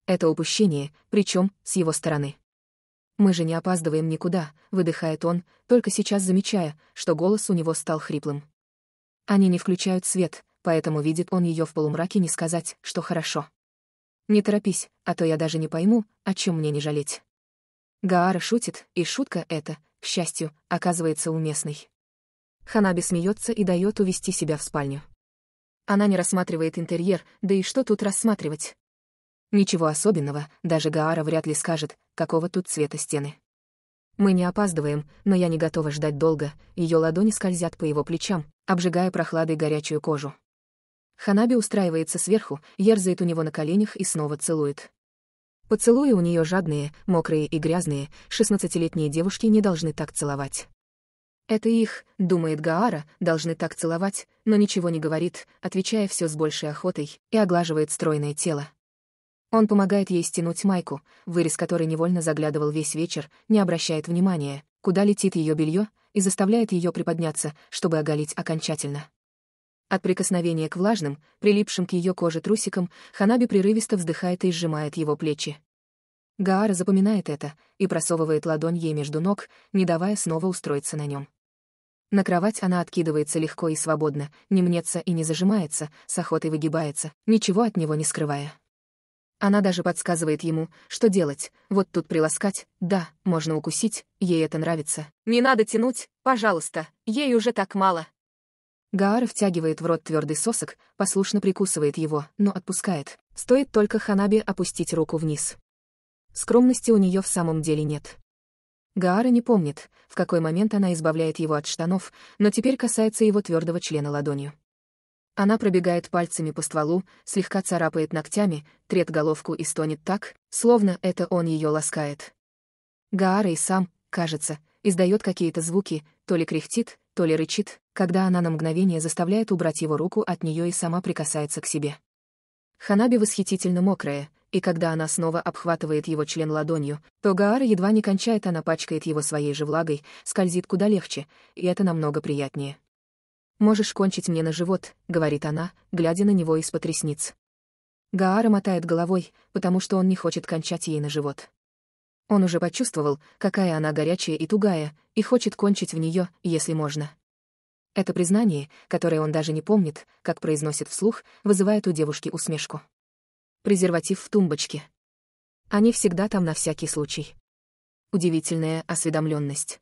Это упущение, причем с его стороны. «Мы же не опаздываем никуда», — выдыхает он, только сейчас замечая, что голос у него стал хриплым. Они не включают свет, поэтому видит он ее в полумраке не сказать, что хорошо. «Не торопись, а то я даже не пойму, о чем мне не жалеть». Гаара шутит, и шутка эта, к счастью, оказывается уместной. Ханаби смеется и дает увести себя в спальню. Она не рассматривает интерьер, да и что тут рассматривать? Ничего особенного, даже Гаара вряд ли скажет, какого тут цвета стены. Мы не опаздываем, но я не готова ждать долго, ее ладони скользят по его плечам, обжигая прохладой горячую кожу. Ханаби устраивается сверху, ерзает у него на коленях и снова целует. Поцелуи у нее жадные, мокрые и грязные, шестнадцатилетние девушки не должны так целовать. Это их, думает Гаара, должны так целовать, но ничего не говорит, отвечая все с большей охотой и оглаживает стройное тело. Он помогает ей стянуть майку, вырез которой невольно заглядывал весь вечер, не обращает внимания, куда летит ее белье, и заставляет ее приподняться, чтобы оголить окончательно. От прикосновения к влажным, прилипшим к ее коже трусикам, Ханаби прерывисто вздыхает и сжимает его плечи. Гаара запоминает это и просовывает ладонь ей между ног, не давая снова устроиться на нем. На кровать она откидывается легко и свободно, не мнется и не зажимается, с охотой выгибается, ничего от него не скрывая. Она даже подсказывает ему, что делать, вот тут приласкать, да, можно укусить, ей это нравится. «Не надо тянуть, пожалуйста, ей уже так мало». Гаара втягивает в рот твердый сосок, послушно прикусывает его, но отпускает. Стоит только Ханабе опустить руку вниз. Скромности у нее в самом деле нет. Гаара не помнит, в какой момент она избавляет его от штанов, но теперь касается его твердого члена ладонью. Она пробегает пальцами по стволу, слегка царапает ногтями, трет головку и стонет так, словно это он ее ласкает. Гаара и сам, кажется, издает какие-то звуки, то ли кряхтит, то ли рычит, когда она на мгновение заставляет убрать его руку от нее и сама прикасается к себе. Ханаби восхитительно мокрая, и когда она снова обхватывает его член ладонью, то Гаара едва не кончает, она пачкает его своей же влагой, скользит куда легче, и это намного приятнее. «Можешь кончить мне на живот», — говорит она, глядя на него из-под ресниц. Гаара мотает головой, потому что он не хочет кончать ей на живот. Он уже почувствовал, какая она горячая и тугая, и хочет кончить в нее, если можно. Это признание, которое он даже не помнит, как произносит вслух, вызывает у девушки усмешку. Презерватив в тумбочке. Они всегда там на всякий случай. Удивительная осведомленность.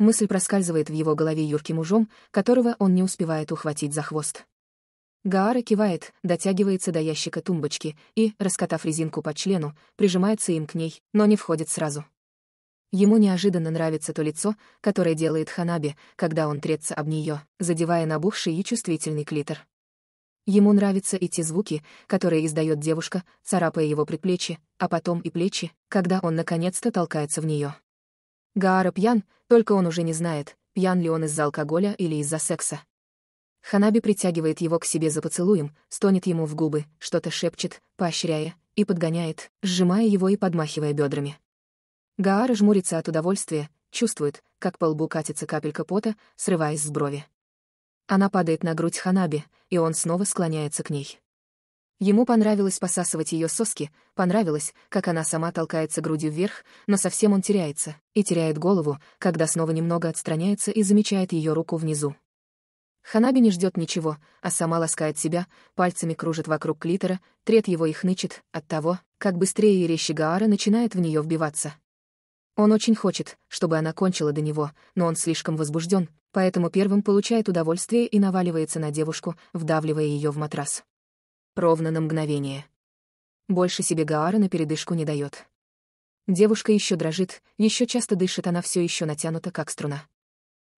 Мысль проскальзывает в его голове юрким ужом, которого он не успевает ухватить за хвост. Гаара кивает, дотягивается до ящика тумбочки и, раскатав резинку по члену, прижимается им к ней, но не входит сразу. Ему неожиданно нравится то лицо, которое делает Ханаби, когда он трется об нее, задевая набухший и чувствительный клитор. Ему нравятся и те звуки, которые издает девушка, царапая его предплечье, а потом и плечи, когда он наконец-то толкается в нее. Гаара пьян, только он уже не знает, пьян ли он из-за алкоголя или из-за секса. Ханаби притягивает его к себе за поцелуем, стонет ему в губы, что-то шепчет, поощряя, и подгоняет, сжимая его и подмахивая бедрами. Гаара жмурится от удовольствия, чувствует, как по лбу катится капелька пота, срываясь с брови. Она падает на грудь Ханаби, и он снова склоняется к ней. Ему понравилось посасывать ее соски, понравилось, как она сама толкается грудью вверх, но совсем он теряется и теряет голову, когда снова немного отстраняется и замечает ее руку внизу. Ханаби не ждет ничего, а сама ласкает себя, пальцами кружит вокруг клитора, трет его и хнычет от того, как быстрее и резче Гаара начинает в нее вбиваться. Он очень хочет, чтобы она кончила до него, но он слишком возбужден, поэтому первым получает удовольствие и наваливается на девушку, вдавливая ее в матрас. Ровно на мгновение. Больше себе Гаара на передышку не дает. Девушка еще дрожит, еще часто дышит, она все еще натянута, как струна.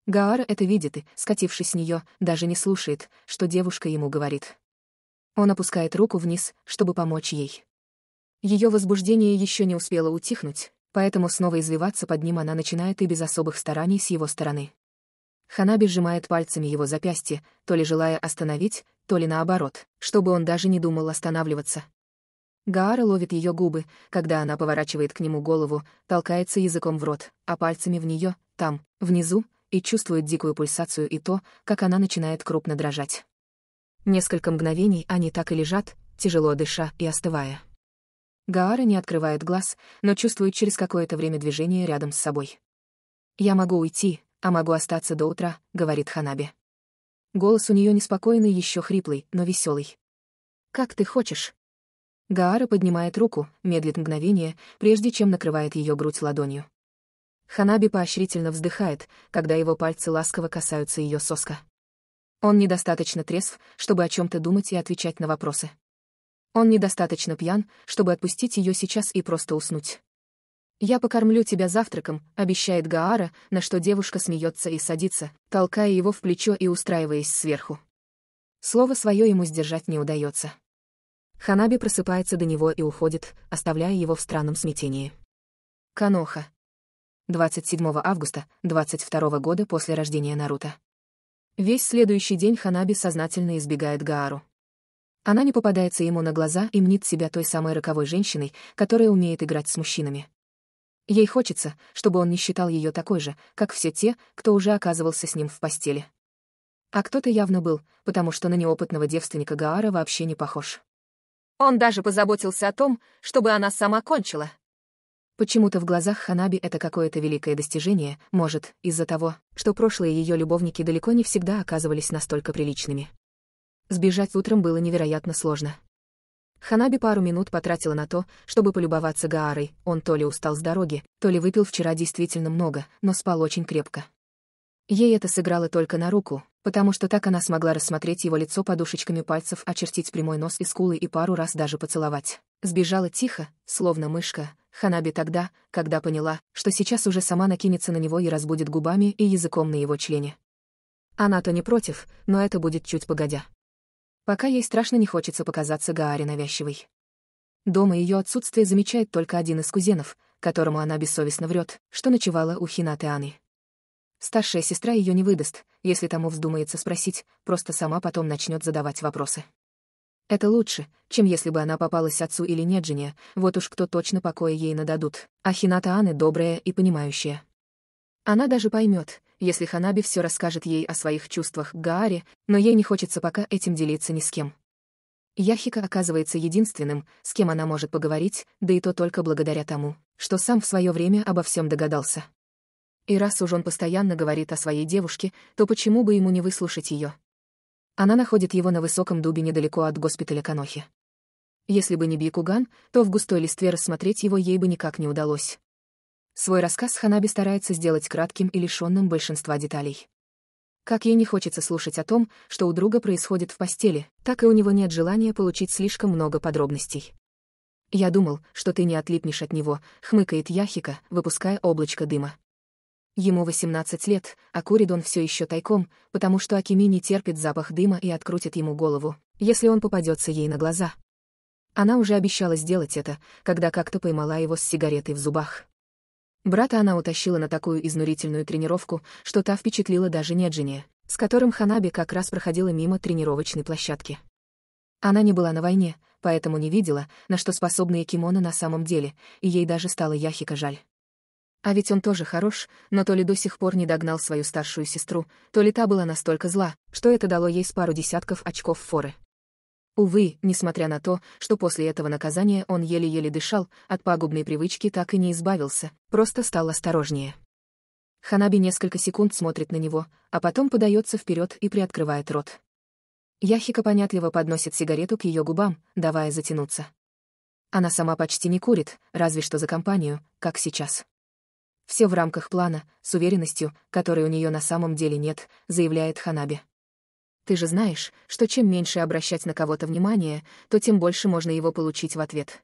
Гаара это видит и, скатившись с нее, даже не слушает, что девушка ему говорит. Он опускает руку вниз, чтобы помочь ей. Ее возбуждение еще не успело утихнуть, поэтому снова извиваться под ним она начинает и без особых стараний с его стороны. Ханаби сжимает пальцами его запястье, то ли желая остановить, то ли наоборот, чтобы он даже не думал останавливаться. Гаара ловит ее губы, когда она поворачивает к нему голову, толкается языком в рот, а пальцами в нее, там, внизу, и чувствует дикую пульсацию и то, как она начинает крупно дрожать. Несколько мгновений они так и лежат, тяжело дыша и остывая. Гаара не открывает глаз, но чувствует через какое-то время движение рядом с собой. «Я могу уйти, а могу остаться до утра», — говорит Ханаби. Голос у нее неспокойный, еще хриплый, но веселый. «Как ты хочешь?» Гаара поднимает руку, медлит мгновение, прежде чем накрывает ее грудь ладонью. Ханаби поощрительно вздыхает, когда его пальцы ласково касаются ее соска. Он недостаточно трезв, чтобы о чем-то думать и отвечать на вопросы. Он недостаточно пьян, чтобы отпустить ее сейчас и просто уснуть. «Я покормлю тебя завтраком», — обещает Гаара, на что девушка смеется и садится, толкая его в плечо и устраиваясь сверху. Слово свое ему сдержать не удается. Ханаби просыпается до него и уходит, оставляя его в странном смятении. Каноха. 27 августа 22 года после рождения Наруто. Весь следующий день Ханаби сознательно избегает Гаару. Она не попадается ему на глаза и мнит себя той самой роковой женщиной, которая умеет играть с мужчинами. Ей хочется, чтобы он не считал ее такой же, как все те, кто уже оказывался с ним в постели. А кто-то явно был, потому что на неопытного девственника Гаара вообще не похож. Он даже позаботился о том, чтобы она сама кончила. Почему-то в глазах Ханаби это какое-то великое достижение, может, из-за того, что прошлые ее любовники далеко не всегда оказывались настолько приличными. Сбежать утром было невероятно сложно. Ханаби пару минут потратила на то, чтобы полюбоваться Гаарой, он то ли устал с дороги, то ли выпил вчера действительно много, но спал очень крепко. Ей это сыграло только на руку, потому что так она смогла рассмотреть его лицо подушечками пальцев, очертить прямой нос и скулы и пару раз даже поцеловать. Сбежала тихо, словно мышка, Ханаби тогда, когда поняла, что сейчас уже сама накинется на него и разбудит губами и языком на его члене. Она-то не против, но это будет чуть погодя пока ей страшно не хочется показаться Гааре навязчивой. Дома ее отсутствие замечает только один из кузенов, которому она бессовестно врет, что ночевала у Хинаты Аны. Старшая сестра ее не выдаст, если тому вздумается спросить, просто сама потом начнет задавать вопросы. Это лучше, чем если бы она попалась отцу или нет жене, вот уж кто точно покоя ей нададут. А Хината Аны добрая и понимающая. Она даже поймет, если Ханаби все расскажет ей о своих чувствах к Гааре, но ей не хочется пока этим делиться ни с кем. Яхика оказывается единственным, с кем она может поговорить, да и то только благодаря тому, что сам в свое время обо всем догадался. И раз уж он постоянно говорит о своей девушке, то почему бы ему не выслушать ее? Она находит его на высоком дубе недалеко от госпиталя Канохи. Если бы не Бикуган, то в густой листве рассмотреть его ей бы никак не удалось. Свой рассказ Ханаби старается сделать кратким и лишенным большинства деталей. Как ей не хочется слушать о том, что у друга происходит в постели, так и у него нет желания получить слишком много подробностей. «Я думал, что ты не отлипнешь от него», — хмыкает Яхика, выпуская облачко дыма. Ему 18 лет, а курит он все еще тайком, потому что Акими не терпит запах дыма и открутит ему голову, если он попадется ей на глаза. Она уже обещала сделать это, когда как-то поймала его с сигаретой в зубах. Брата она утащила на такую изнурительную тренировку, что та впечатлила даже Неджине, с которым Ханаби как раз проходила мимо тренировочной площадки. Она не была на войне, поэтому не видела, на что способны кимоно на самом деле, и ей даже стало Яхика жаль. А ведь он тоже хорош, но то ли до сих пор не догнал свою старшую сестру, то ли та была настолько зла, что это дало ей с пару десятков очков форы. Увы, несмотря на то, что после этого наказания он еле-еле дышал, от пагубной привычки так и не избавился, просто стал осторожнее. Ханаби несколько секунд смотрит на него, а потом подается вперед и приоткрывает рот. Яхика понятливо подносит сигарету к ее губам, давая затянуться. Она сама почти не курит, разве что за компанию, как сейчас. Все в рамках плана, с уверенностью, которой у нее на самом деле нет, заявляет Ханаби. Ты же знаешь, что чем меньше обращать на кого-то внимание, то тем больше можно его получить в ответ.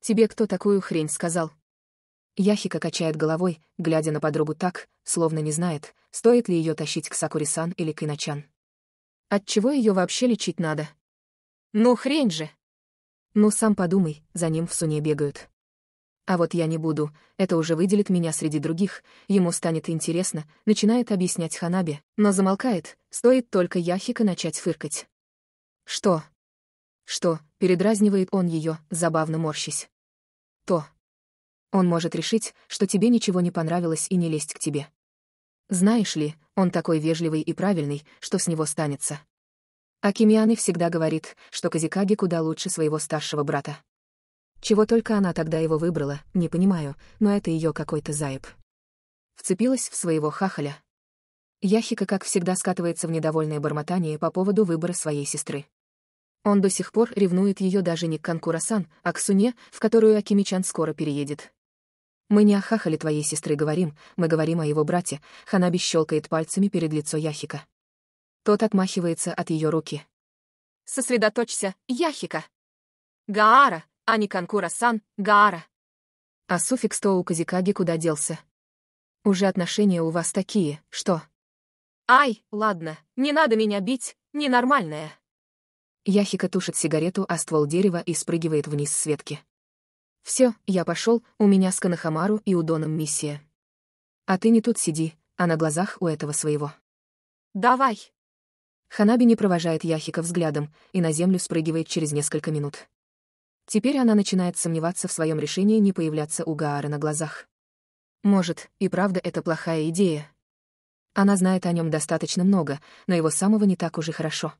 Тебе кто такую хрень сказал? Яхика качает головой, глядя на подругу так, словно не знает, стоит ли ее тащить к Сакурисан или к Иначан. От чего ее вообще лечить надо? Ну хрень же! Ну сам подумай, за ним в суне бегают. А вот я не буду, это уже выделит меня среди других, ему станет интересно, начинает объяснять Ханабе, но замолкает, стоит только Яхика начать фыркать. «Что?» «Что?» — передразнивает он ее, забавно морщись. «То». Он может решить, что тебе ничего не понравилось и не лезть к тебе. Знаешь ли, он такой вежливый и правильный, что с него станется. Акимианы всегда говорит, что Казикаги куда лучше своего старшего брата. Чего только она тогда его выбрала, не понимаю, но это ее какой-то заеб. Вцепилась в своего хахаля. Яхика, как всегда, скатывается в недовольное бормотание по поводу выбора своей сестры. Он до сих пор ревнует ее даже не к Конкурасан, а к Суне, в которую Акимичан скоро переедет. «Мы не о хахале твоей сестры говорим, мы говорим о его брате», — Ханаби щелкает пальцами перед лицо Яхика. Тот отмахивается от ее руки. «Сосредоточься, Яхика!» «Гаара, а не Канкура-сан, Гаара. А суффикс то у Казикаги куда делся? Уже отношения у вас такие, что... Ай, ладно, не надо меня бить, ненормальная. Яхика тушит сигарету о а ствол дерева и спрыгивает вниз с ветки. «Все, я пошел, у меня с Канахамару и Удоном миссия. А ты не тут сиди, а на глазах у этого своего». «Давай!» Ханаби не провожает Яхика взглядом и на землю спрыгивает через несколько минут. Теперь она начинает сомневаться в своем решении не появляться у Гаары на глазах. Может, и правда это плохая идея. Она знает о нем достаточно много, но его самого не так уж и хорошо.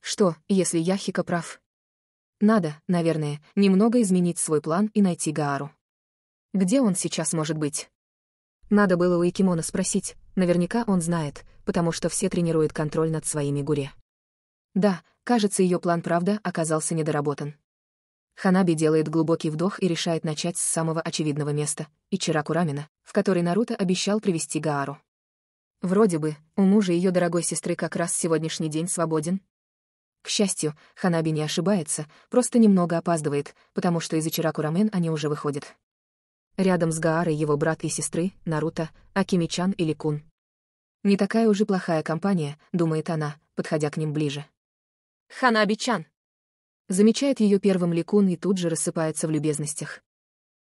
Что, если Яхика прав? Надо, наверное, немного изменить свой план и найти Гаару. Где он сейчас может быть? Надо было у Икимона спросить, наверняка он знает, потому что все тренируют контроль над своими гуре. Да, кажется, ее план правда оказался недоработан. Ханаби делает глубокий вдох и решает начать с самого очевидного места — и Ичиракурамина, в который Наруто обещал привести Гаару. Вроде бы, у мужа ее дорогой сестры как раз сегодняшний день свободен. К счастью, Ханаби не ошибается, просто немного опаздывает, потому что из чиракурамен они уже выходят. Рядом с Гаарой его брат и сестры, Наруто, Акимичан или Кун. «Не такая уже плохая компания», — думает она, подходя к ним ближе. «Ханаби-чан!» Замечает ее первым ликун и тут же рассыпается в любезностях.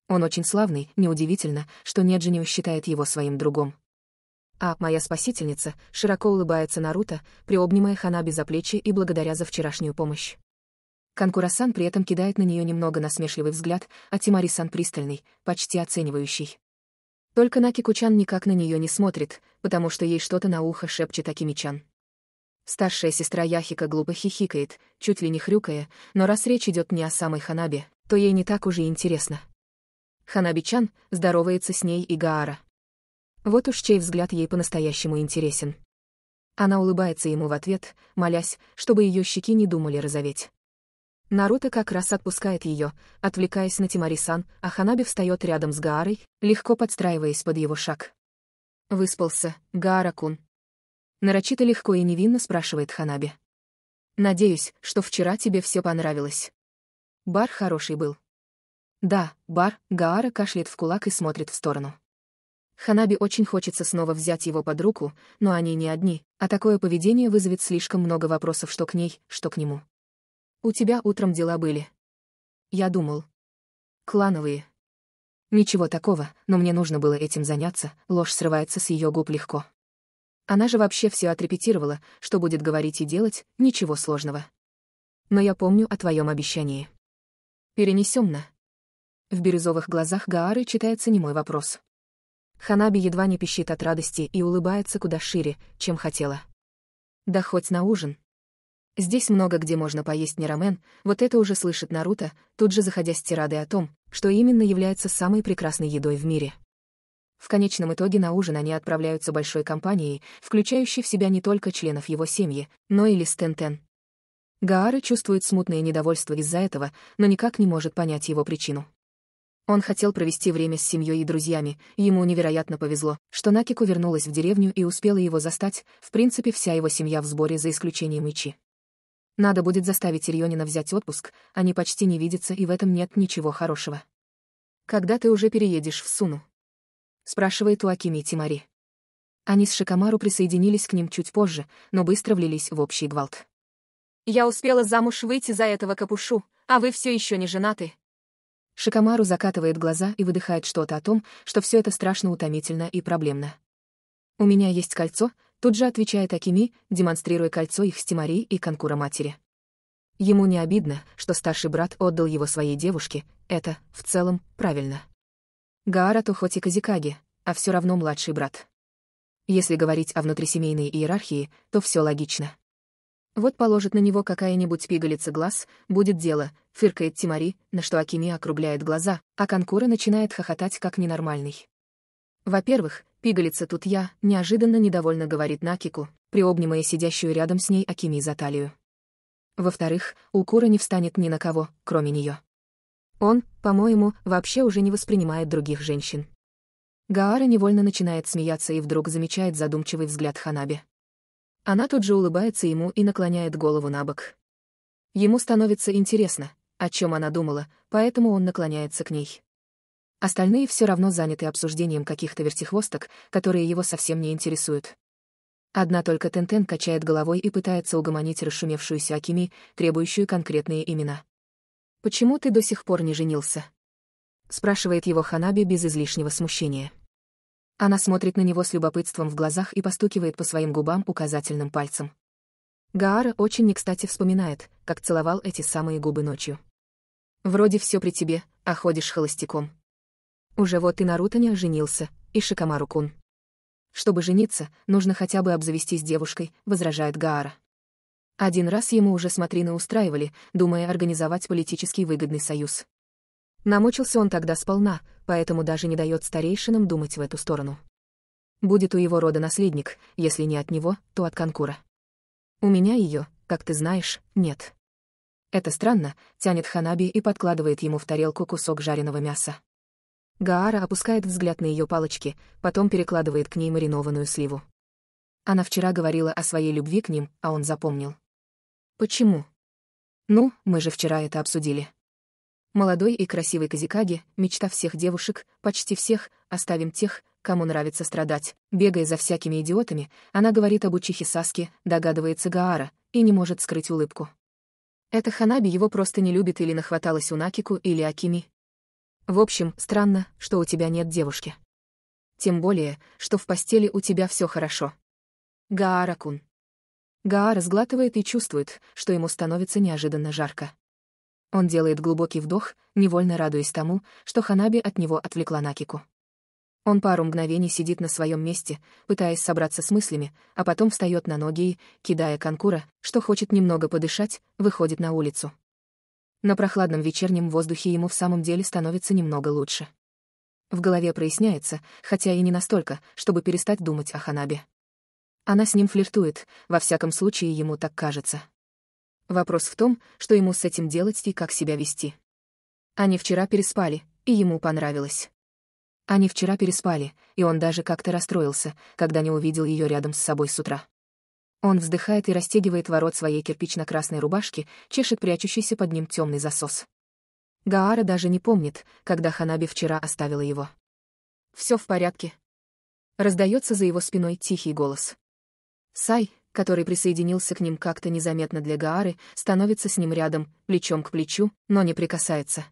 Он очень славный, неудивительно, что Неджинио считает его своим другом. А моя спасительница широко улыбается Наруто, приобнимая Ханаби за плечи и благодаря за вчерашнюю помощь. Канкурасан при этом кидает на нее немного насмешливый взгляд, а Тимари-сан пристальный, почти оценивающий. Только Наки Кучан никак на нее не смотрит, потому что ей что-то на ухо шепчет Акимичан. Старшая сестра Яхика глупо хихикает, чуть ли не хрюкая, но раз речь идет не о самой Ханабе, то ей не так уж и интересно. Ханабичан здоровается с ней и Гаара. Вот уж чей взгляд ей по-настоящему интересен. Она улыбается ему в ответ, молясь, чтобы ее щеки не думали розоветь. Наруто как раз отпускает ее, отвлекаясь на Тимарисан, а Ханаби встает рядом с Гаарой, легко подстраиваясь под его шаг. «Выспался, Гаара-кун», Нарочито легко и невинно спрашивает Ханаби. «Надеюсь, что вчера тебе все понравилось». Бар хороший был. Да, бар, Гаара кашляет в кулак и смотрит в сторону. Ханаби очень хочется снова взять его под руку, но они не одни, а такое поведение вызовет слишком много вопросов что к ней, что к нему. «У тебя утром дела были». Я думал. «Клановые». «Ничего такого, но мне нужно было этим заняться», ложь срывается с ее губ легко. Она же вообще все отрепетировала, что будет говорить и делать, ничего сложного. Но я помню о твоем обещании. Перенесем на. В бирюзовых глазах Гаары читается немой вопрос. Ханаби едва не пищит от радости и улыбается куда шире, чем хотела. Да хоть на ужин. Здесь много где можно поесть не рамен, вот это уже слышит Наруто, тут же заходя с тирадой о том, что именно является самой прекрасной едой в мире. В конечном итоге на ужин они отправляются большой компанией, включающей в себя не только членов его семьи, но и Листентен. Гаары чувствует смутное недовольство из-за этого, но никак не может понять его причину. Он хотел провести время с семьей и друзьями, ему невероятно повезло, что Накику вернулась в деревню и успела его застать, в принципе, вся его семья в сборе за исключением Ичи. Надо будет заставить Ирьонина взять отпуск, они почти не видятся и в этом нет ничего хорошего. «Когда ты уже переедешь в Суну?» спрашивает Акими и Тимари. Они с Шикамару присоединились к ним чуть позже, но быстро влились в общий гвалт. «Я успела замуж выйти за этого капушу, а вы все еще не женаты». Шикамару закатывает глаза и выдыхает что-то о том, что все это страшно утомительно и проблемно. «У меня есть кольцо», тут же отвечает Акими, демонстрируя кольцо их стимари и конкура матери. Ему не обидно, что старший брат отдал его своей девушке, это, в целом, правильно. Гаарату хоть и Казикаги, а все равно младший брат. Если говорить о внутрисемейной иерархии, то все логично. Вот положит на него какая-нибудь пигалица глаз, будет дело, фыркает Тимари, на что Акими округляет глаза, а Конкура начинает хохотать как ненормальный. Во-первых, пигалица тут я, неожиданно недовольно говорит Накику, приобнимая сидящую рядом с ней Акими за талию. Во-вторых, у Укура не встанет ни на кого, кроме нее. Он, по-моему, вообще уже не воспринимает других женщин. Гаара невольно начинает смеяться и вдруг замечает задумчивый взгляд Ханаби. Она тут же улыбается ему и наклоняет голову на бок. Ему становится интересно, о чем она думала, поэтому он наклоняется к ней. Остальные все равно заняты обсуждением каких-то вертихвосток, которые его совсем не интересуют. Одна только Тентен качает головой и пытается угомонить расшумевшуюся Акими, требующую конкретные имена. «Почему ты до сих пор не женился?» Спрашивает его Ханаби без излишнего смущения. Она смотрит на него с любопытством в глазах и постукивает по своим губам указательным пальцем. Гаара очень не кстати вспоминает, как целовал эти самые губы ночью. «Вроде все при тебе, а ходишь холостяком». Уже вот и Нарутаня женился, и Шикамару-кун. «Чтобы жениться, нужно хотя бы обзавестись девушкой», — возражает Гаара. Один раз ему уже смотрины устраивали, думая организовать политический выгодный союз. Намочился он тогда сполна, поэтому даже не дает старейшинам думать в эту сторону. Будет у его рода наследник, если не от него, то от Конкура. У меня ее, как ты знаешь, нет. Это странно, тянет Ханаби и подкладывает ему в тарелку кусок жареного мяса. Гаара опускает взгляд на ее палочки, потом перекладывает к ней маринованную сливу. Она вчера говорила о своей любви к ним, а он запомнил. Почему? Ну, мы же вчера это обсудили. Молодой и красивый Казикаги, мечта всех девушек, почти всех, оставим тех, кому нравится страдать. Бегая за всякими идиотами, она говорит об учихе Саске, догадывается Гаара, и не может скрыть улыбку. Это Ханаби его просто не любит или нахваталась у Накику или Акими. В общем, странно, что у тебя нет девушки. Тем более, что в постели у тебя все хорошо. Гаара-кун. Гаа сглатывает и чувствует, что ему становится неожиданно жарко. Он делает глубокий вдох, невольно радуясь тому, что Ханаби от него отвлекла Накику. Он пару мгновений сидит на своем месте, пытаясь собраться с мыслями, а потом встает на ноги и, кидая конкура, что хочет немного подышать, выходит на улицу. На прохладном вечернем воздухе ему в самом деле становится немного лучше. В голове проясняется, хотя и не настолько, чтобы перестать думать о Ханабе. Она с ним флиртует, во всяком случае ему так кажется. Вопрос в том, что ему с этим делать и как себя вести. Они вчера переспали, и ему понравилось. Они вчера переспали, и он даже как-то расстроился, когда не увидел ее рядом с собой с утра. Он вздыхает и растягивает ворот своей кирпично-красной рубашки, чешет прячущийся под ним темный засос. Гаара даже не помнит, когда Ханаби вчера оставила его. Все в порядке. Раздается за его спиной тихий голос. Сай, который присоединился к ним как-то незаметно для Гаары, становится с ним рядом, плечом к плечу, но не прикасается.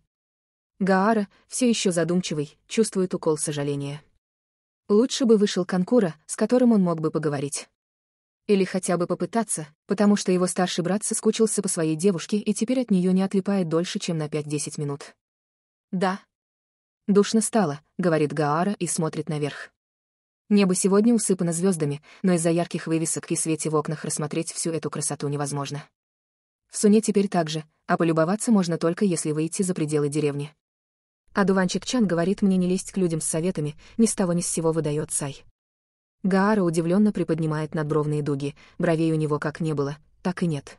Гаара, все еще задумчивый, чувствует укол сожаления. Лучше бы вышел Конкура, с которым он мог бы поговорить. Или хотя бы попытаться, потому что его старший брат соскучился по своей девушке и теперь от нее не отлипает дольше, чем на 5-10 минут. «Да». «Душно стало», — говорит Гаара и смотрит наверх. Небо сегодня усыпано звездами, но из-за ярких вывесок и свете в окнах рассмотреть всю эту красоту невозможно. В Суне теперь так же, а полюбоваться можно только если выйти за пределы деревни. Одуванчик Чан говорит мне не лезть к людям с советами, ни с того ни с сего выдает Сай. Гаара удивленно приподнимает надбровные дуги, бровей у него как не было, так и нет.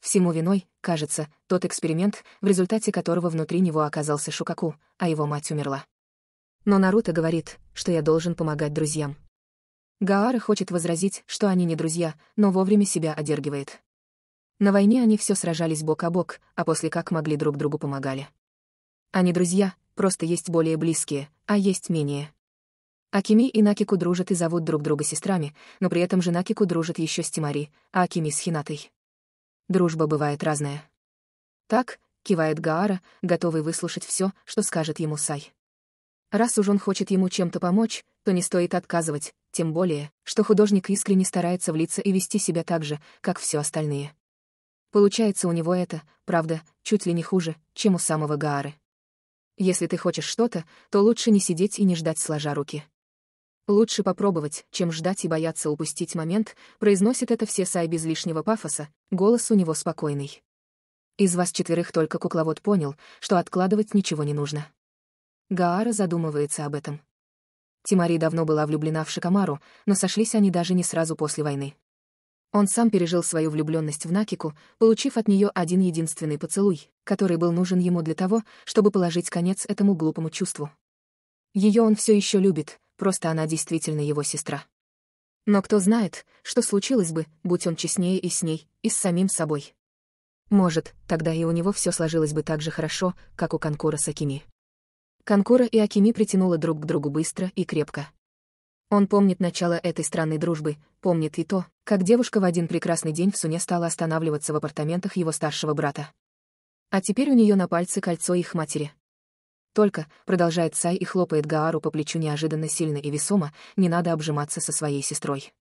Всему виной, кажется, тот эксперимент, в результате которого внутри него оказался Шукаку, а его мать умерла. Но Наруто говорит, что я должен помогать друзьям. Гаара хочет возразить, что они не друзья, но вовремя себя одергивает. На войне они все сражались бок о бок, а после как могли друг другу помогали. Они друзья, просто есть более близкие, а есть менее. Акими и Накику дружат и зовут друг друга сестрами, но при этом же Накику дружит еще с Тимари, а Акими с Хинатой. Дружба бывает разная. Так, кивает Гаара, готовый выслушать все, что скажет ему Сай. Раз уж он хочет ему чем-то помочь, то не стоит отказывать, тем более, что художник искренне старается влиться и вести себя так же, как все остальные. Получается у него это, правда, чуть ли не хуже, чем у самого Гаары. Если ты хочешь что-то, то лучше не сидеть и не ждать сложа руки. Лучше попробовать, чем ждать и бояться упустить момент, произносит это все Сай без лишнего пафоса, голос у него спокойный. Из вас четверых только кукловод понял, что откладывать ничего не нужно. Гаара задумывается об этом. Тимари давно была влюблена в Шикамару, но сошлись они даже не сразу после войны. Он сам пережил свою влюбленность в Накику, получив от нее один единственный поцелуй, который был нужен ему для того, чтобы положить конец этому глупому чувству. Ее он все еще любит, просто она действительно его сестра. Но кто знает, что случилось бы, будь он честнее и с ней, и с самим собой. Может, тогда и у него все сложилось бы так же хорошо, как у Конкора Сакими. Конкура и Акими притянула друг к другу быстро и крепко. Он помнит начало этой странной дружбы, помнит и то, как девушка в один прекрасный день в суне стала останавливаться в апартаментах его старшего брата. А теперь у нее на пальце кольцо их матери. Только, продолжает Сай и хлопает Гаару по плечу неожиданно сильно и весомо, не надо обжиматься со своей сестрой.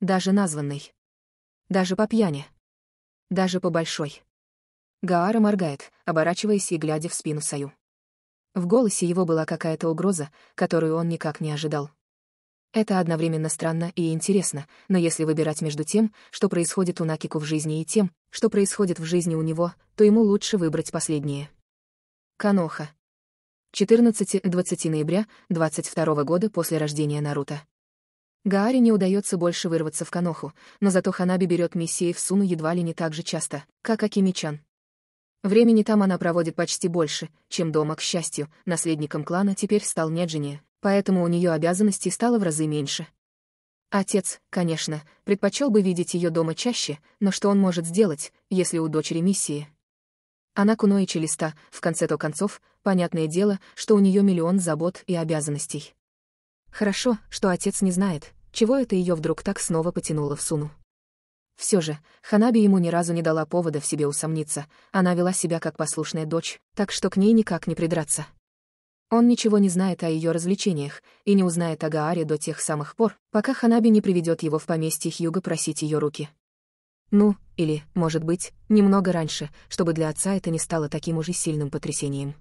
Даже названной. Даже по пьяни. Даже по большой. Гаара моргает, оборачиваясь и глядя в спину Саю. В голосе его была какая-то угроза, которую он никак не ожидал. Это одновременно странно и интересно, но если выбирать между тем, что происходит у Накику в жизни и тем, что происходит в жизни у него, то ему лучше выбрать последнее. Каноха. 14-20 ноября 22 года после рождения Наруто. Гааре не удается больше вырваться в Каноху, но зато Ханаби берет миссии в Суну едва ли не так же часто, как Акимичан. Времени там она проводит почти больше, чем дома, к счастью, наследником клана теперь стал Неджиния, поэтому у нее обязанностей стало в разы меньше. Отец, конечно, предпочел бы видеть ее дома чаще, но что он может сделать, если у дочери миссии? Она куноичи листа, в конце-то концов, понятное дело, что у нее миллион забот и обязанностей. Хорошо, что отец не знает, чего это ее вдруг так снова потянуло в суну. Все же, Ханаби ему ни разу не дала повода в себе усомниться, она вела себя как послушная дочь, так что к ней никак не придраться. Он ничего не знает о ее развлечениях и не узнает о Гааре до тех самых пор, пока Ханаби не приведет его в поместье Хьюга просить ее руки. Ну, или, может быть, немного раньше, чтобы для отца это не стало таким уже сильным потрясением.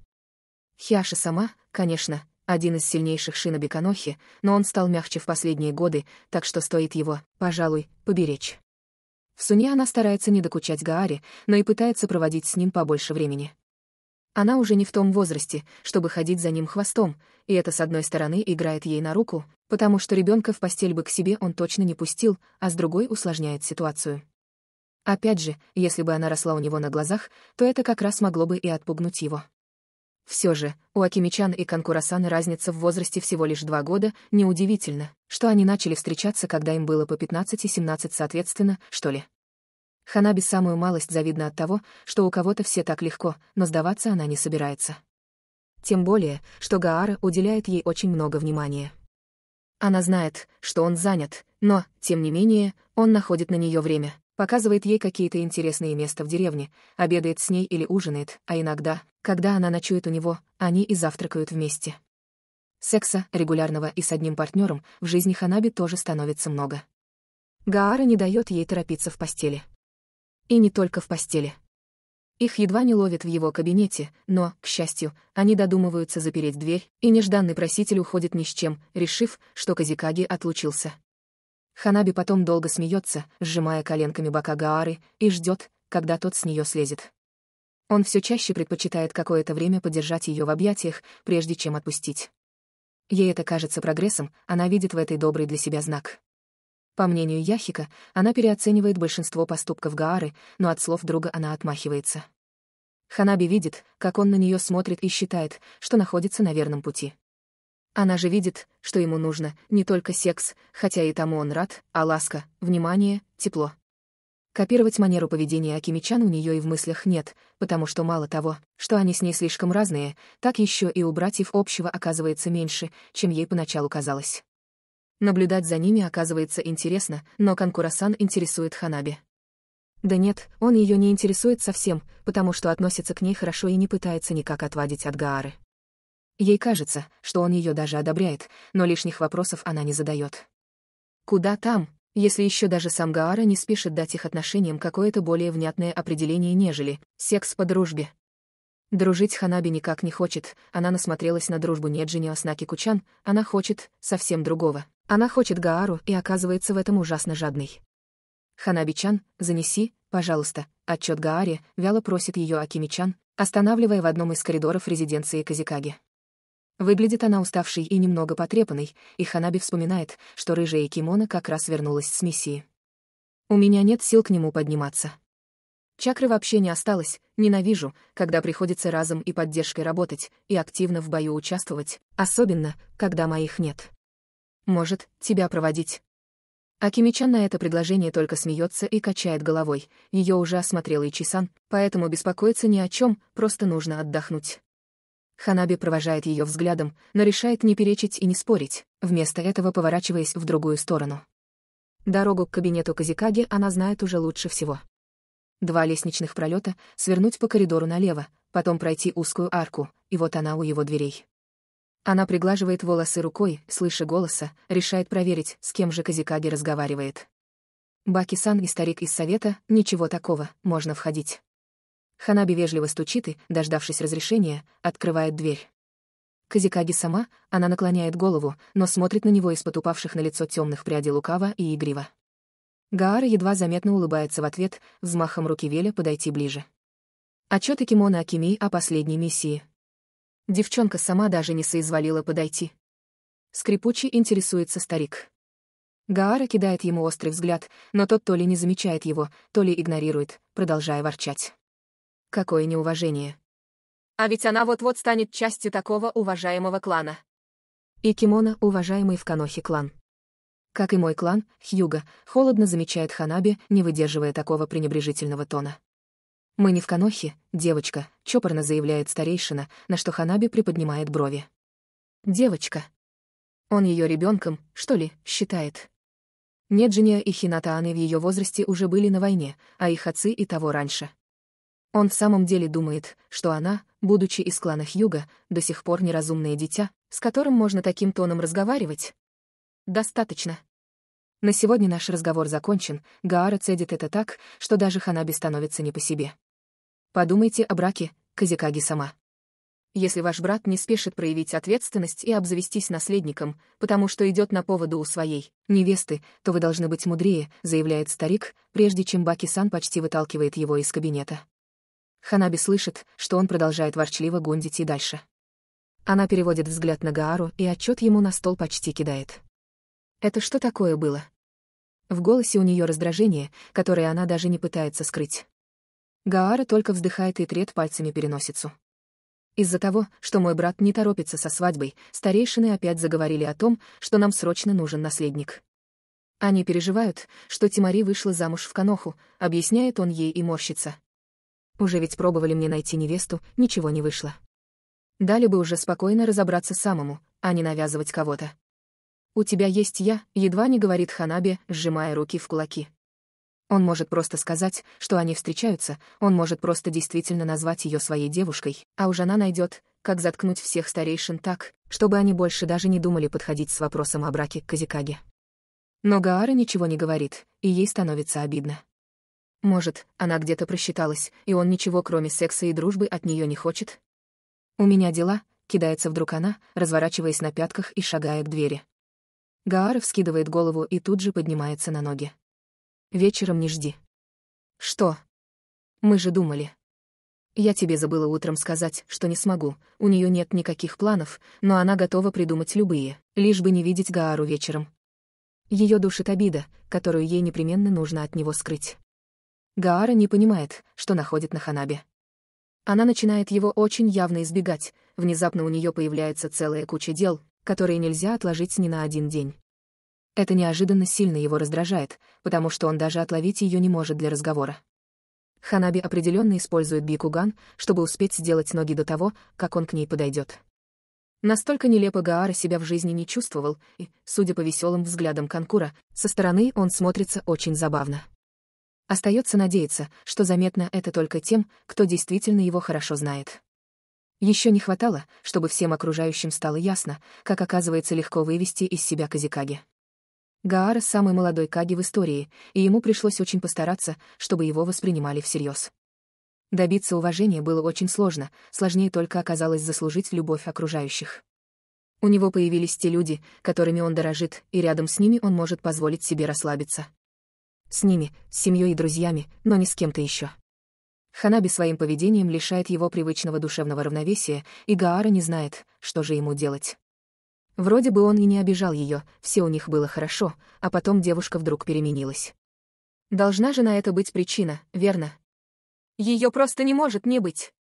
Хиаша сама, конечно, один из сильнейших шиноби Канохи, но он стал мягче в последние годы, так что стоит его, пожалуй, поберечь. В сне она старается не докучать Гааре, но и пытается проводить с ним побольше времени. Она уже не в том возрасте, чтобы ходить за ним хвостом, и это, с одной стороны, играет ей на руку, потому что ребенка в постель бы к себе он точно не пустил, а с другой усложняет ситуацию. Опять же, если бы она росла у него на глазах, то это как раз могло бы и отпугнуть его. Все же, у Акимичан и Конкурасаны разница в возрасте всего лишь два года, неудивительно, что они начали встречаться, когда им было по 15 и 17 соответственно, что ли. Ханаби самую малость завидна от того, что у кого-то все так легко, но сдаваться она не собирается. Тем более, что Гаара уделяет ей очень много внимания. Она знает, что он занят, но, тем не менее, он находит на нее время, показывает ей какие-то интересные места в деревне, обедает с ней или ужинает, а иногда, когда она ночует у него, они и завтракают вместе. Секса, регулярного и с одним партнером, в жизни Ханаби тоже становится много. Гаара не дает ей торопиться в постели. И не только в постели. Их едва не ловят в его кабинете, но, к счастью, они додумываются запереть дверь, и нежданный проситель уходит ни с чем, решив, что Казикаги отлучился. Ханаби потом долго смеется, сжимая коленками бока Гаары, и ждет, когда тот с нее слезет. Он все чаще предпочитает какое-то время подержать ее в объятиях, прежде чем отпустить. Ей это кажется прогрессом, она видит в этой добрый для себя знак. По мнению Яхика, она переоценивает большинство поступков Гаары, но от слов друга она отмахивается. Ханаби видит, как он на нее смотрит и считает, что находится на верном пути. Она же видит, что ему нужно не только секс, хотя и тому он рад, а ласка, внимание, тепло. Копировать манеру поведения Акимичан у нее и в мыслях нет, потому что мало того, что они с ней слишком разные, так еще и у братьев общего оказывается меньше, чем ей поначалу казалось. Наблюдать за ними оказывается интересно, но Конкурасан интересует Ханаби. Да нет, он ее не интересует совсем, потому что относится к ней хорошо и не пытается никак отводить от Гаары. Ей кажется, что он ее даже одобряет, но лишних вопросов она не задает. Куда там, если еще даже сам Гаара не спешит дать их отношениям какое-то более внятное определение, нежели «секс по дружбе». Дружить Ханаби никак не хочет, она насмотрелась на дружбу Неджини Оснаки Кучан, она хочет совсем другого. Она хочет Гаару и оказывается в этом ужасно жадной. Ханаби-чан, занеси, пожалуйста, отчет Гааре, вяло просит ее Акимичан, останавливая в одном из коридоров резиденции Казикаги. Выглядит она уставшей и немного потрепанной, и Ханаби вспоминает, что рыжая кимона как раз вернулась с миссии. «У меня нет сил к нему подниматься. Чакры вообще не осталось, ненавижу, когда приходится разом и поддержкой работать, и активно в бою участвовать, особенно, когда моих нет. Может, тебя проводить?» Акимичан на это предложение только смеется и качает головой, ее уже осмотрел и Чисан, поэтому беспокоиться ни о чем, просто нужно отдохнуть. Ханаби провожает ее взглядом, но решает не перечить и не спорить, вместо этого поворачиваясь в другую сторону. Дорогу к кабинету Казикаги она знает уже лучше всего. Два лестничных пролета, свернуть по коридору налево, потом пройти узкую арку, и вот она у его дверей. Она приглаживает волосы рукой, слыша голоса, решает проверить, с кем же Казикаги разговаривает. Баки-сан и старик из совета, ничего такого, можно входить. Ханаби вежливо стучит и, дождавшись разрешения, открывает дверь. Казикаги сама, она наклоняет голову, но смотрит на него из-под упавших на лицо темных прядей лукаво и игриво. Гаара едва заметно улыбается в ответ, взмахом руки веля подойти ближе. Отчеты «А Кимона Акими о последней миссии. Девчонка сама даже не соизволила подойти. Скрипучий интересуется старик. Гаара кидает ему острый взгляд, но тот то ли не замечает его, то ли игнорирует, продолжая ворчать. Какое неуважение. А ведь она вот-вот станет частью такого уважаемого клана. И Кимона — уважаемый в Канохе клан. Как и мой клан, Хьюга, холодно замечает Ханаби, не выдерживая такого пренебрежительного тона. «Мы не в Канохе, девочка», — чопорно заявляет старейшина, на что Ханаби приподнимает брови. «Девочка. Он ее ребенком, что ли, считает?» Неджиния и Хинатааны в ее возрасте уже были на войне, а их отцы и того раньше. Он в самом деле думает, что она, будучи из клана Хьюга, до сих пор неразумное дитя, с которым можно таким тоном разговаривать? Достаточно. На сегодня наш разговор закончен, Гаара цедит это так, что даже Ханаби становится не по себе. Подумайте о браке, Казикаги сама. Если ваш брат не спешит проявить ответственность и обзавестись наследником, потому что идет на поводу у своей невесты, то вы должны быть мудрее, заявляет старик, прежде чем Баки-сан почти выталкивает его из кабинета. Ханаби слышит, что он продолжает ворчливо гундить и дальше. Она переводит взгляд на Гаару и отчет ему на стол почти кидает. «Это что такое было?» В голосе у нее раздражение, которое она даже не пытается скрыть. Гаара только вздыхает и трет пальцами переносицу. Из-за того, что мой брат не торопится со свадьбой, старейшины опять заговорили о том, что нам срочно нужен наследник. Они переживают, что Тимари вышла замуж в Каноху, объясняет он ей и морщится. Уже ведь пробовали мне найти невесту, ничего не вышло. Дали бы уже спокойно разобраться самому, а не навязывать кого-то. «У тебя есть я», — едва не говорит Ханабе, сжимая руки в кулаки. Он может просто сказать, что они встречаются, он может просто действительно назвать ее своей девушкой, а уж она найдет, как заткнуть всех старейшин так, чтобы они больше даже не думали подходить с вопросом о браке к Казикаге. Но Гаара ничего не говорит, и ей становится обидно. Может, она где-то просчиталась, и он ничего кроме секса и дружбы от нее не хочет? «У меня дела», — кидается вдруг она, разворачиваясь на пятках и шагая к двери. Гааров скидывает голову и тут же поднимается на ноги. «Вечером не жди». «Что?» «Мы же думали». «Я тебе забыла утром сказать, что не смогу, у нее нет никаких планов, но она готова придумать любые, лишь бы не видеть Гаару вечером». Ее душит обида, которую ей непременно нужно от него скрыть. Гаара не понимает, что находит на Ханабе. Она начинает его очень явно избегать, внезапно у нее появляется целая куча дел, которые нельзя отложить ни на один день. Это неожиданно сильно его раздражает, потому что он даже отловить ее не может для разговора. Ханаби определенно использует бикуган, чтобы успеть сделать ноги до того, как он к ней подойдет. Настолько нелепо Гаара себя в жизни не чувствовал, и, судя по веселым взглядам Конкура, со стороны он смотрится очень забавно. Остается надеяться, что заметно это только тем, кто действительно его хорошо знает. Еще не хватало, чтобы всем окружающим стало ясно, как оказывается легко вывести из себя Казикаги. Гаара — самый молодой Каги в истории, и ему пришлось очень постараться, чтобы его воспринимали всерьез. Добиться уважения было очень сложно, сложнее только оказалось заслужить любовь окружающих. У него появились те люди, которыми он дорожит, и рядом с ними он может позволить себе расслабиться. С ними, с семьей и друзьями, но не с кем-то еще. Ханаби своим поведением лишает его привычного душевного равновесия, и Гаара не знает, что же ему делать. Вроде бы он и не обижал ее, все у них было хорошо, а потом девушка вдруг переменилась. Должна же на это быть причина, верно? Ее просто не может не быть.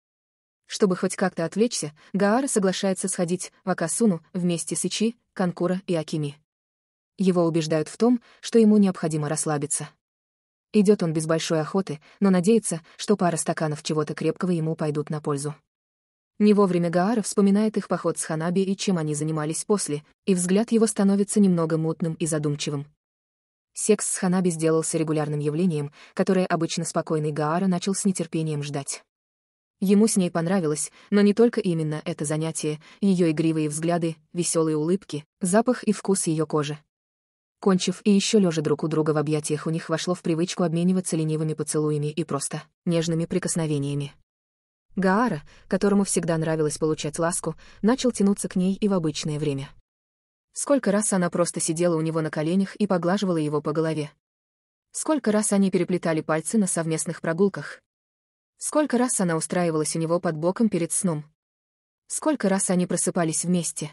Чтобы хоть как-то отвлечься, Гаара соглашается сходить в Акасуну вместе с Ичи, Канкура и Акими. Его убеждают в том, что ему необходимо расслабиться. Идет он без большой охоты, но надеется, что пара стаканов чего-то крепкого ему пойдут на пользу. Не вовремя Гаара вспоминает их поход с Ханаби и чем они занимались после, и взгляд его становится немного мутным и задумчивым. Секс с Ханаби сделался регулярным явлением, которое обычно спокойный Гаара начал с нетерпением ждать. Ему с ней понравилось, но не только именно это занятие, ее игривые взгляды, веселые улыбки, запах и вкус ее кожи. Кончив и еще лежа друг у друга в объятиях, у них вошло в привычку обмениваться ленивыми поцелуями и просто нежными прикосновениями. Гаара, которому всегда нравилось получать ласку, начал тянуться к ней и в обычное время. Сколько раз она просто сидела у него на коленях и поглаживала его по голове. Сколько раз они переплетали пальцы на совместных прогулках. Сколько раз она устраивалась у него под боком перед сном. Сколько раз они просыпались вместе.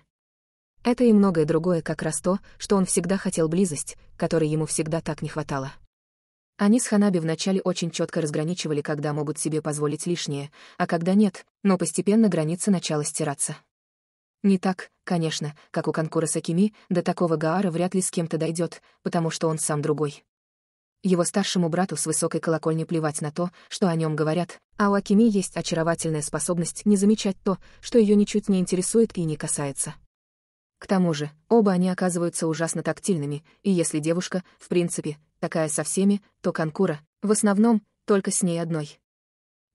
Это и многое другое как раз то, что он всегда хотел близость, которой ему всегда так не хватало. Они с Ханаби вначале очень четко разграничивали, когда могут себе позволить лишнее, а когда нет, но постепенно граница начала стираться. Не так, конечно, как у Конкура Сакими, до такого Гаара вряд ли с кем-то дойдет, потому что он сам другой. Его старшему брату с высокой колокольни плевать на то, что о нем говорят, а у Акими есть очаровательная способность не замечать то, что ее ничуть не интересует и не касается. К тому же, оба они оказываются ужасно тактильными, и если девушка, в принципе, такая со всеми, то Конкура, в основном, только с ней одной.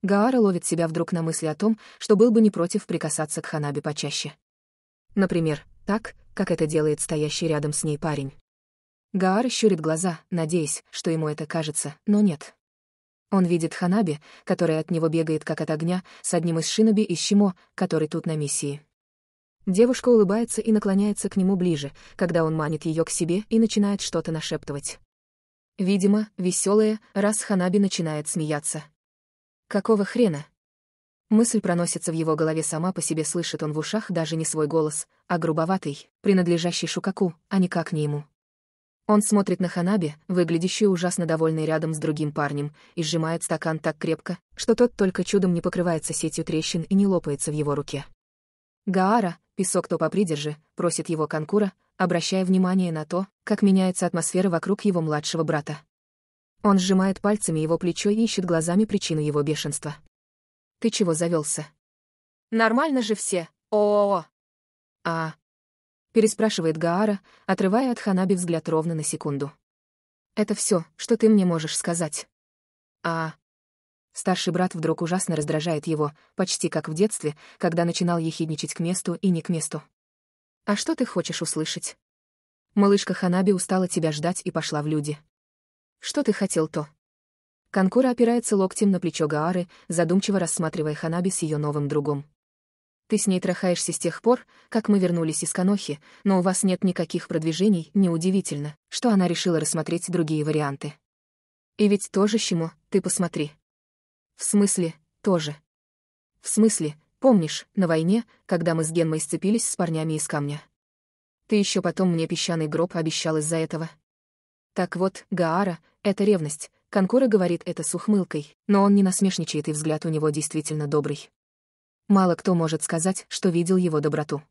Гаара ловит себя вдруг на мысли о том, что был бы не против прикасаться к Ханаби почаще. Например, так, как это делает стоящий рядом с ней парень. Гаара щурит глаза, надеясь, что ему это кажется, но нет. Он видит Ханаби, которая от него бегает как от огня, с одним из шиноби и Щимо, который тут на миссии. Девушка улыбается и наклоняется к нему ближе, когда он манит ее к себе и начинает что-то нашептывать. Видимо, веселая, раз Ханаби начинает смеяться. Какого хрена? Мысль проносится в его голове сама по себе, слышит он в ушах даже не свой голос, а грубоватый, принадлежащий Шукаку, а никак не ему. Он смотрит на Ханаби, выглядящую ужасно довольной рядом с другим парнем, и сжимает стакан так крепко, что тот только чудом не покрывается сетью трещин и не лопается в его руке. Гаара, песок то попридержи, просит его Конкура, обращая внимание на то, как меняется атмосфера вокруг его младшего брата. Он сжимает пальцами его плечо и ищет глазами причину его бешенства. «Ты чего завелся? «Нормально же все! О-о-о!» «А...» — переспрашивает Гаара, отрывая от Ханаби взгляд ровно на секунду. «Это все, что ты мне можешь сказать». «А...» Старший брат вдруг ужасно раздражает его, почти как в детстве, когда начинал ехидничать к месту и не к месту. «А что ты хочешь услышать?» «Малышка Ханаби устала тебя ждать и пошла в люди». «Что ты хотел то?» Конкура опирается локтем на плечо Гаары, задумчиво рассматривая Ханаби с ее новым другом. «Ты с ней трахаешься с тех пор, как мы вернулись из Канохи, но у вас нет никаких продвижений, неудивительно, что она решила рассмотреть другие варианты. И ведь тоже чему, ты посмотри». В смысле, тоже. В смысле, помнишь, на войне, когда мы с Генмой сцепились с парнями из камня? Ты еще потом мне песчаный гроб обещал из-за этого. Так вот, Гаара — это ревность, Конкора говорит это с ухмылкой, но он не насмешничает и взгляд у него действительно добрый. Мало кто может сказать, что видел его доброту.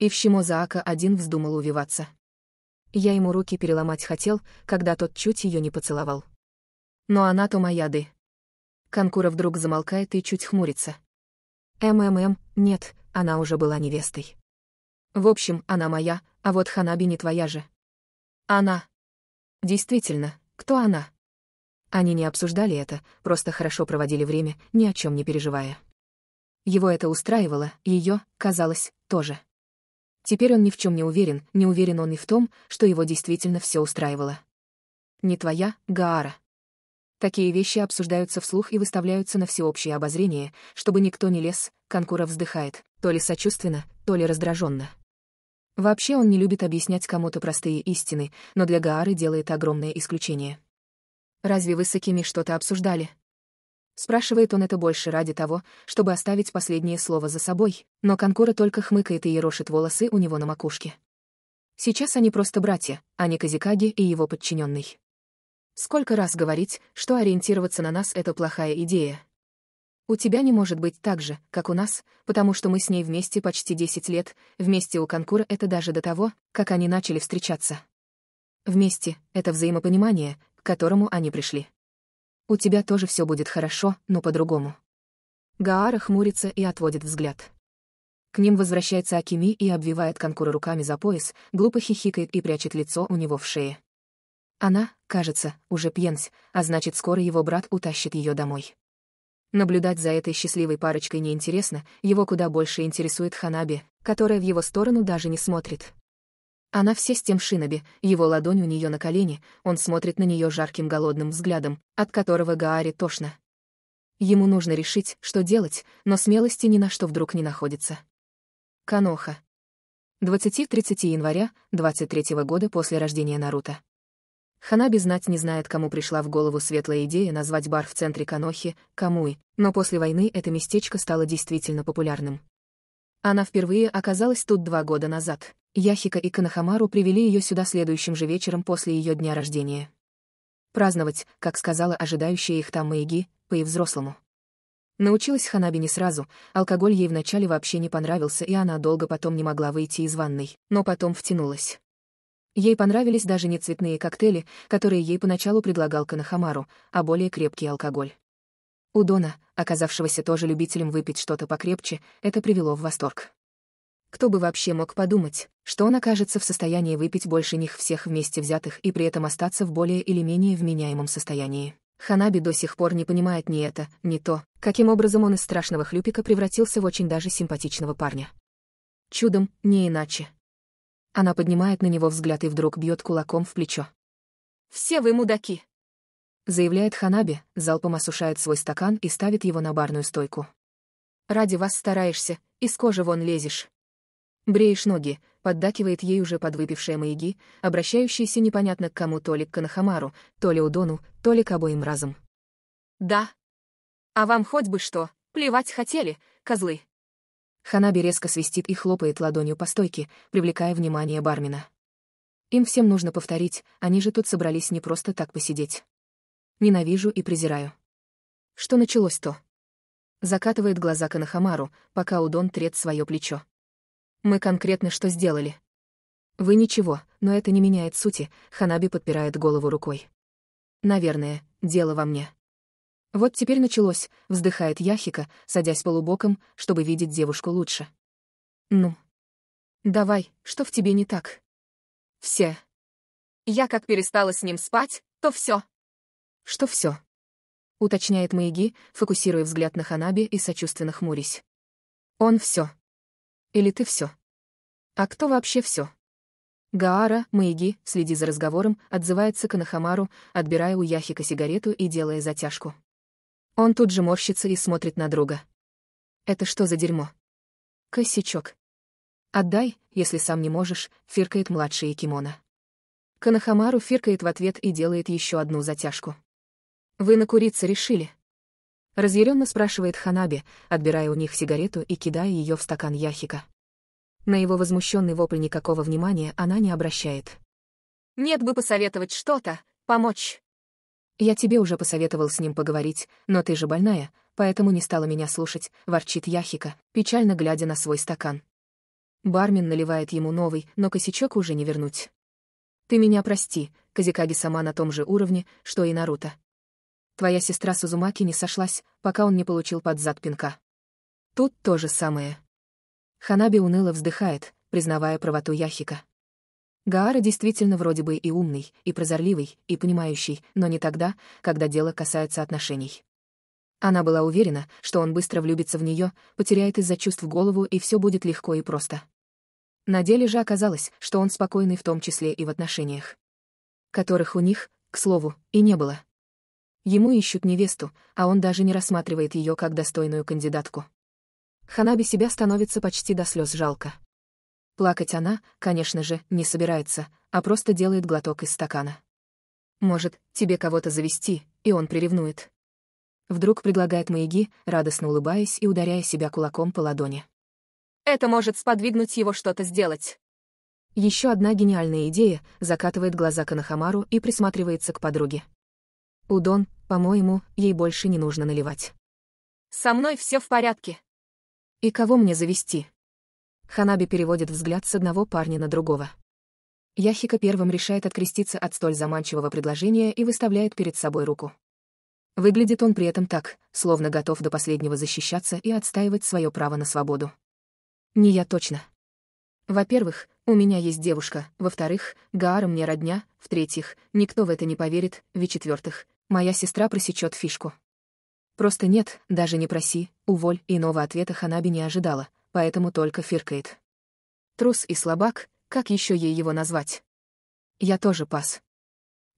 И в Ившимо Заака один вздумал увиваться. Я ему руки переломать хотел, когда тот чуть ее не поцеловал. Но она то моя ды, Конкура вдруг замолкает и чуть хмурится. МММ, нет, она уже была невестой. В общем, она моя, а вот Ханаби не твоя же. Она. Действительно, кто она? Они не обсуждали это, просто хорошо проводили время, ни о чем не переживая. Его это устраивало, ее, казалось, тоже. Теперь он ни в чем не уверен, не уверен он и в том, что его действительно все устраивало. Не твоя, Гаара. Такие вещи обсуждаются вслух и выставляются на всеобщее обозрение, чтобы никто не лез, Конкура вздыхает, то ли сочувственно, то ли раздраженно. Вообще он не любит объяснять кому-то простые истины, но для Гаары делает огромное исключение. «Разве вы с Акими что-то обсуждали?» Спрашивает он это больше ради того, чтобы оставить последнее слово за собой, но Конкура только хмыкает и ерошит волосы у него на макушке. Сейчас они просто братья, а не Казикаги и его подчиненный. Сколько раз говорить, что ориентироваться на нас — это плохая идея. У тебя не может быть так же, как у нас, потому что мы с ней вместе почти 10 лет, вместе у конкура это даже до того, как они начали встречаться. Вместе — это взаимопонимание, к которому они пришли. У тебя тоже все будет хорошо, но по-другому. Гаара хмурится и отводит взгляд. К ним возвращается Акими и обвивает конкура руками за пояс, глупо хихикает и прячет лицо у него в шее. Она, кажется, уже пьянсь, а значит, скоро его брат утащит ее домой. Наблюдать за этой счастливой парочкой неинтересно, его куда больше интересует Ханаби, которая в его сторону даже не смотрит. Она все с тем Шиноби, его ладонь у нее на колени, он смотрит на нее жарким голодным взглядом, от которого Гаари тошно. Ему нужно решить, что делать, но смелости ни на что вдруг не находится. Каноха. 20-30 января 23 -го года после рождения Наруто. Ханаби знать не знает, кому пришла в голову светлая идея назвать бар в центре Канохи Камуи, но после войны это местечко стало действительно популярным. Она впервые оказалась тут два года назад. Яхика и Канахамару привели ее сюда следующим же вечером после ее дня рождения. Праздновать, как сказала ожидающая их там Мэйги, по-взрослому. Научилась Ханаби не сразу, алкоголь ей вначале вообще не понравился, и она долго потом не могла выйти из ванной, но потом втянулась. Ей понравились даже не цветные коктейли, которые ей поначалу предлагал Канахамару, а более крепкий алкоголь. У Дона, оказавшегося тоже любителем выпить что-то покрепче, это привело в восторг. Кто бы вообще мог подумать, что он окажется в состоянии выпить больше них всех вместе взятых и при этом остаться в более или менее вменяемом состоянии. Ханаби до сих пор не понимает ни это, ни то, каким образом он из страшного хлюпика превратился в очень даже симпатичного парня. Чудом, не иначе. Она поднимает на него взгляд и вдруг бьет кулаком в плечо. «Все вы мудаки!» Заявляет Ханаби, залпом осушает свой стакан и ставит его на барную стойку. «Ради вас стараешься, из кожи вон лезешь!» «Бреешь ноги», — поддакивает ей уже подвыпившая маяги, обращающаяся непонятно к кому то ли к Канахамару, то ли Удону, то ли к обоим разом. «Да. А вам хоть бы что, плевать хотели, козлы!» Ханаби резко свистит и хлопает ладонью по стойке, привлекая внимание бармена. Им всем нужно повторить, они же тут собрались не просто так посидеть. Ненавижу и презираю. Что началось то? Закатывает глаза Канахамару, пока Удон трет свое плечо. Мы конкретно что сделали? Вы ничего, но это не меняет сути, Ханаби подпирает голову рукой. Наверное, дело во мне. «Вот теперь началось», — вздыхает Яхика, садясь полубоком, чтобы видеть девушку лучше. «Ну? Давай, что в тебе не так?» «Все. Я как перестала с ним спать, то все. «Что все? уточняет Маяги, фокусируя взгляд на Ханаби и сочувственно хмурясь. «Он все. Или ты все? А кто вообще все? Гаара, Маяги, следи за разговором, отзывается к Анахамару, отбирая у Яхика сигарету и делая затяжку. Он тут же морщится и смотрит на друга. «Это что за дерьмо?» «Косячок». «Отдай, если сам не можешь», — фиркает младший Якимона. Канахамару фиркает в ответ и делает еще одну затяжку. «Вы на накуриться решили?» Разъяренно спрашивает Ханаби, отбирая у них сигарету и кидая ее в стакан Яхика. На его возмущенный вопль никакого внимания она не обращает. «Нет бы посоветовать что-то, помочь». Я тебе уже посоветовал с ним поговорить, но ты же больная, поэтому не стала меня слушать, ворчит Яхика, печально глядя на свой стакан. Бармен наливает ему новый, но косячок уже не вернуть. Ты меня прости, Казикаги сама на том же уровне, что и Наруто. Твоя сестра Сузумаки не сошлась, пока он не получил под зад пинка. Тут то же самое. Ханаби уныло вздыхает, признавая правоту Яхика. Гаара действительно вроде бы и умный, и прозорливый, и понимающий, но не тогда, когда дело касается отношений. Она была уверена, что он быстро влюбится в нее, потеряет из-за чувств голову, и все будет легко и просто. На деле же оказалось, что он спокойный в том числе и в отношениях. Которых у них, к слову, и не было. Ему ищут невесту, а он даже не рассматривает ее как достойную кандидатку. Ханаби себя становится почти до слез жалко. Плакать она, конечно же, не собирается, а просто делает глоток из стакана. «Может, тебе кого-то завести, и он приревнует». Вдруг предлагает Маяги, радостно улыбаясь и ударяя себя кулаком по ладони. «Это может сподвигнуть его что-то сделать». Еще одна гениальная идея закатывает глаза Канахамару и присматривается к подруге. «Удон, по-моему, ей больше не нужно наливать». «Со мной все в порядке». «И кого мне завести?» Ханаби переводит взгляд с одного парня на другого. Яхика первым решает откреститься от столь заманчивого предложения и выставляет перед собой руку. Выглядит он при этом так, словно готов до последнего защищаться и отстаивать свое право на свободу. Не я точно. Во-первых, у меня есть девушка, во-вторых, Гаара мне родня, в-третьих, никто в это не поверит, в-четвертых, моя сестра просечет фишку. Просто нет, даже не проси, уволь, иного ответа Ханаби не ожидала, поэтому только фиркает. Трус и слабак, как еще ей его назвать? Я тоже пас.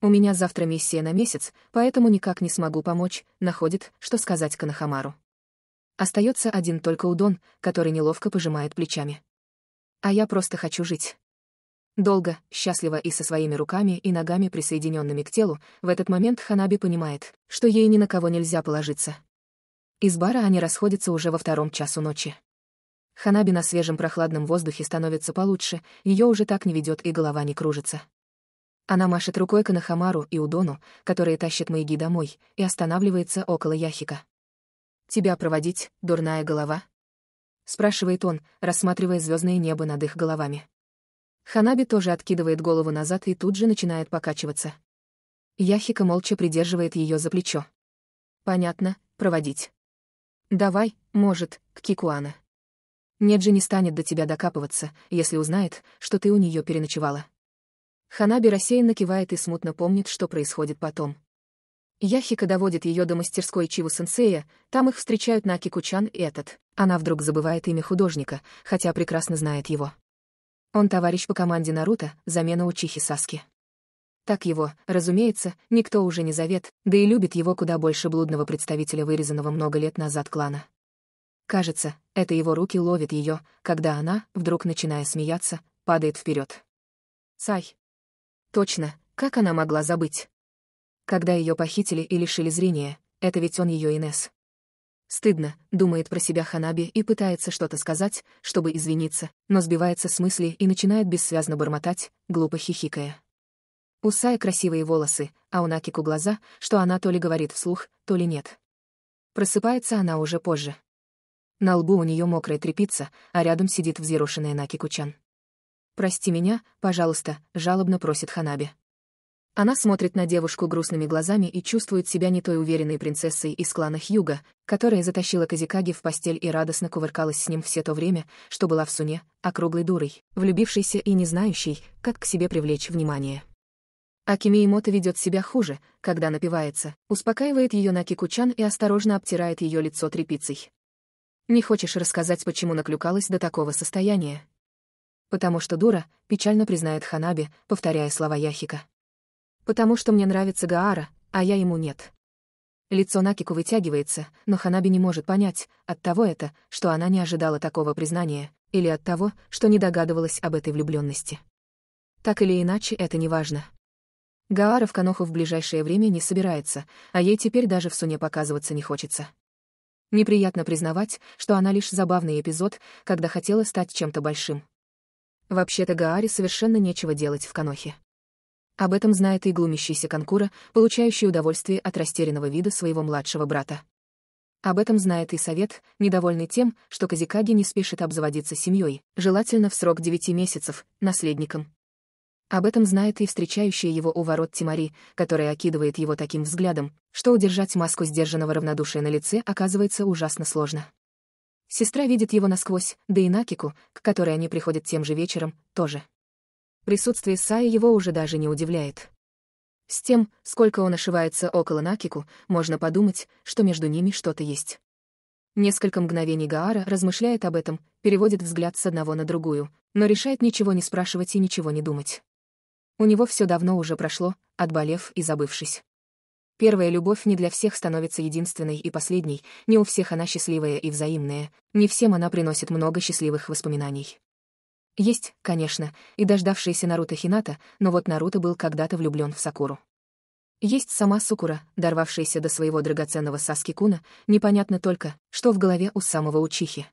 У меня завтра миссия на месяц, поэтому никак не смогу помочь, находит, что сказать Канахамару. Остается один только Удон, который неловко пожимает плечами. А я просто хочу жить. Долго, счастливо и со своими руками и ногами присоединенными к телу, в этот момент Ханаби понимает, что ей ни на кого нельзя положиться. Из бара они расходятся уже во втором часу ночи. Ханаби на свежем прохладном воздухе становится получше, ее уже так не ведет и голова не кружится. Она машет рукой канахамару и Удону, которые тащат Мэйги домой, и останавливается около Яхика. «Тебя проводить, дурная голова?» — спрашивает он, рассматривая звездное небо над их головами. Ханаби тоже откидывает голову назад и тут же начинает покачиваться. Яхика молча придерживает ее за плечо. «Понятно, проводить». «Давай, может, к Кикуана». Нет же не станет до тебя докапываться, если узнает, что ты у нее переночевала. Ханаби рассеянно кивает и смутно помнит, что происходит потом. Яхика доводит ее до мастерской Чиву-сенсея, там их встречают Накикучан и этот. Она вдруг забывает имя художника, хотя прекрасно знает его. Он товарищ по команде Наруто, замена Учихи Саски. Так его, разумеется, никто уже не завет, да и любит его куда больше блудного представителя вырезанного много лет назад клана. Кажется, это его руки ловят ее, когда она, вдруг начиная смеяться, падает вперед. Цай. Точно, как она могла забыть? Когда ее похитили и лишили зрения, это ведь он ее Инес. Стыдно, думает про себя Ханаби и пытается что-то сказать, чтобы извиниться, но сбивается с мысли и начинает бессвязно бормотать, глупо хихикая. У Сая красивые волосы, а у Накику глаза, что она то ли говорит вслух, то ли нет. Просыпается она уже позже. На лбу у нее мокрая трепица, а рядом сидит взъерошенная Наки Кучан. «Прости меня, пожалуйста», — жалобно просит Ханаби. Она смотрит на девушку грустными глазами и чувствует себя не той уверенной принцессой из клана Хьюга, которая затащила Казикаги в постель и радостно кувыркалась с ним все то время, что была в Суне, округлой дурой, влюбившейся и не знающей, как к себе привлечь внимание. Акими Имота ведет себя хуже, когда напивается, успокаивает ее Наки Кучан и осторожно обтирает ее лицо трепицей. Не хочешь рассказать, почему наклюкалась до такого состояния? Потому что дура, печально признает Ханаби, повторяя слова Яхика. Потому что мне нравится Гаара, а я ему нет. Лицо Накику вытягивается, но Ханаби не может понять, от того это, что она не ожидала такого признания, или от того, что не догадывалась об этой влюбленности. Так или иначе, это не важно. Гаара в Каноху в ближайшее время не собирается, а ей теперь даже в суне показываться не хочется. Неприятно признавать, что она лишь забавный эпизод, когда хотела стать чем-то большим. Вообще-то Гааре совершенно нечего делать в Канохе. Об этом знает и глумящийся Конкура, получающий удовольствие от растерянного вида своего младшего брата. Об этом знает и совет, недовольный тем, что Казикаги не спешит обзаводиться семьей, желательно в срок девяти месяцев, наследником, об этом знает и встречающая его у ворот Тимари, которая окидывает его таким взглядом, что удержать маску сдержанного равнодушия на лице оказывается ужасно сложно. Сестра видит его насквозь, да и Накику, к которой они приходят тем же вечером, тоже. Присутствие Саи его уже даже не удивляет. С тем, сколько он ошивается около Накику, можно подумать, что между ними что-то есть. Несколько мгновений Гаара размышляет об этом, переводит взгляд с одного на другую, но решает ничего не спрашивать и ничего не думать. У него все давно уже прошло, отболев и забывшись. Первая любовь не для всех становится единственной и последней, не у всех она счастливая и взаимная, не всем она приносит много счастливых воспоминаний. Есть, конечно, и дождавшиеся Наруто Хината, но вот Наруто был когда-то влюблен в Сакуру. Есть сама Сукура, дорвавшаяся до своего драгоценного Саски Куна, непонятно только, что в голове у самого Учихи.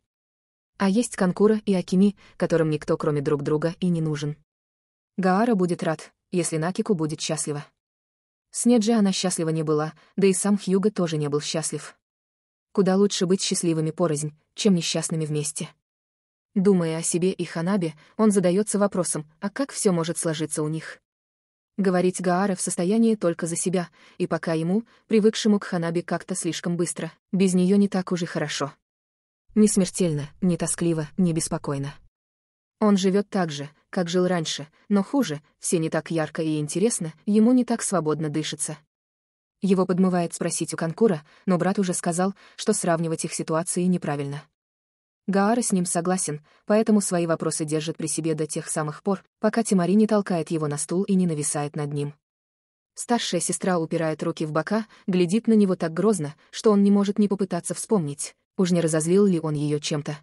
А есть Конкура и Акими, которым никто кроме друг друга и не нужен. Гаара будет рад, если Накику будет счастлива. С Неджи она счастлива не была, да и сам Хьюга тоже не был счастлив. Куда лучше быть счастливыми порознь, чем несчастными вместе. Думая о себе и Ханабе, он задается вопросом, а как все может сложиться у них? Говорить Гаара в состоянии только за себя, и пока ему, привыкшему к Ханабе как-то слишком быстро, без нее не так уж и хорошо. Не смертельно, не тоскливо, не беспокойно. Он живет так же, как жил раньше, но хуже, все не так ярко и интересно, ему не так свободно дышится. Его подмывает спросить у Конкура, но брат уже сказал, что сравнивать их ситуации неправильно. Гаара с ним согласен, поэтому свои вопросы держит при себе до тех самых пор, пока Тимари не толкает его на стул и не нависает над ним. Старшая сестра упирает руки в бока, глядит на него так грозно, что он не может не попытаться вспомнить, уж не разозлил ли он ее чем-то.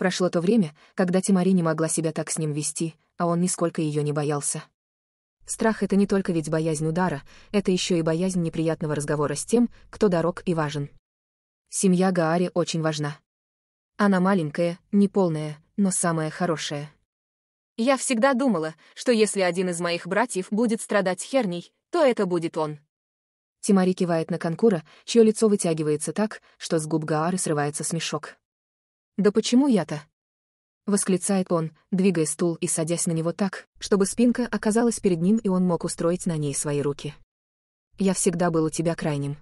Прошло то время, когда Тимари не могла себя так с ним вести, а он нисколько ее не боялся. Страх — это не только ведь боязнь удара, это еще и боязнь неприятного разговора с тем, кто дорог и важен. Семья Гаари очень важна. Она маленькая, неполная, но самая хорошая. Я всегда думала, что если один из моих братьев будет страдать херней, то это будет он. Тимари кивает на Конкура, чье лицо вытягивается так, что с губ Гаары срывается смешок. «Да почему я-то?» Восклицает он, двигая стул и садясь на него так, чтобы спинка оказалась перед ним и он мог устроить на ней свои руки. «Я всегда был у тебя крайним».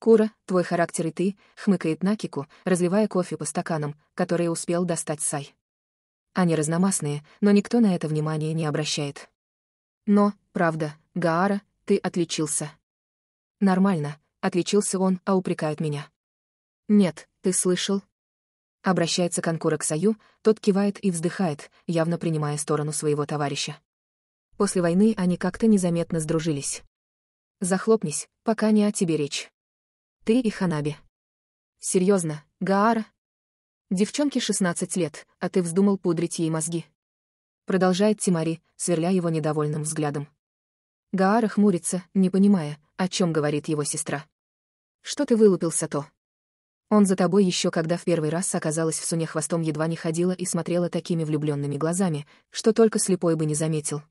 «Кура, твой характер и ты», — хмыкает Накику, разливая кофе по стаканам, которые успел достать Сай. Они разномастные, но никто на это внимания не обращает. Но, правда, Гаара, ты отличился. Нормально, отличился он, а упрекают меня. Нет, ты слышал, Обращается Конкура к Саю, тот кивает и вздыхает, явно принимая сторону своего товарища. После войны они как-то незаметно сдружились. Захлопнись, пока не о тебе речь. Ты и Ханаби. Серьезно, Гаара? Девчонке 16 лет, а ты вздумал пудрить ей мозги. Продолжает Тимари, сверля его недовольным взглядом. Гаара хмурится, не понимая, о чем говорит его сестра. Что ты вылупился то? Он за тобой еще когда в первый раз оказалась в суне хвостом едва не ходила и смотрела такими влюбленными глазами, что только слепой бы не заметил.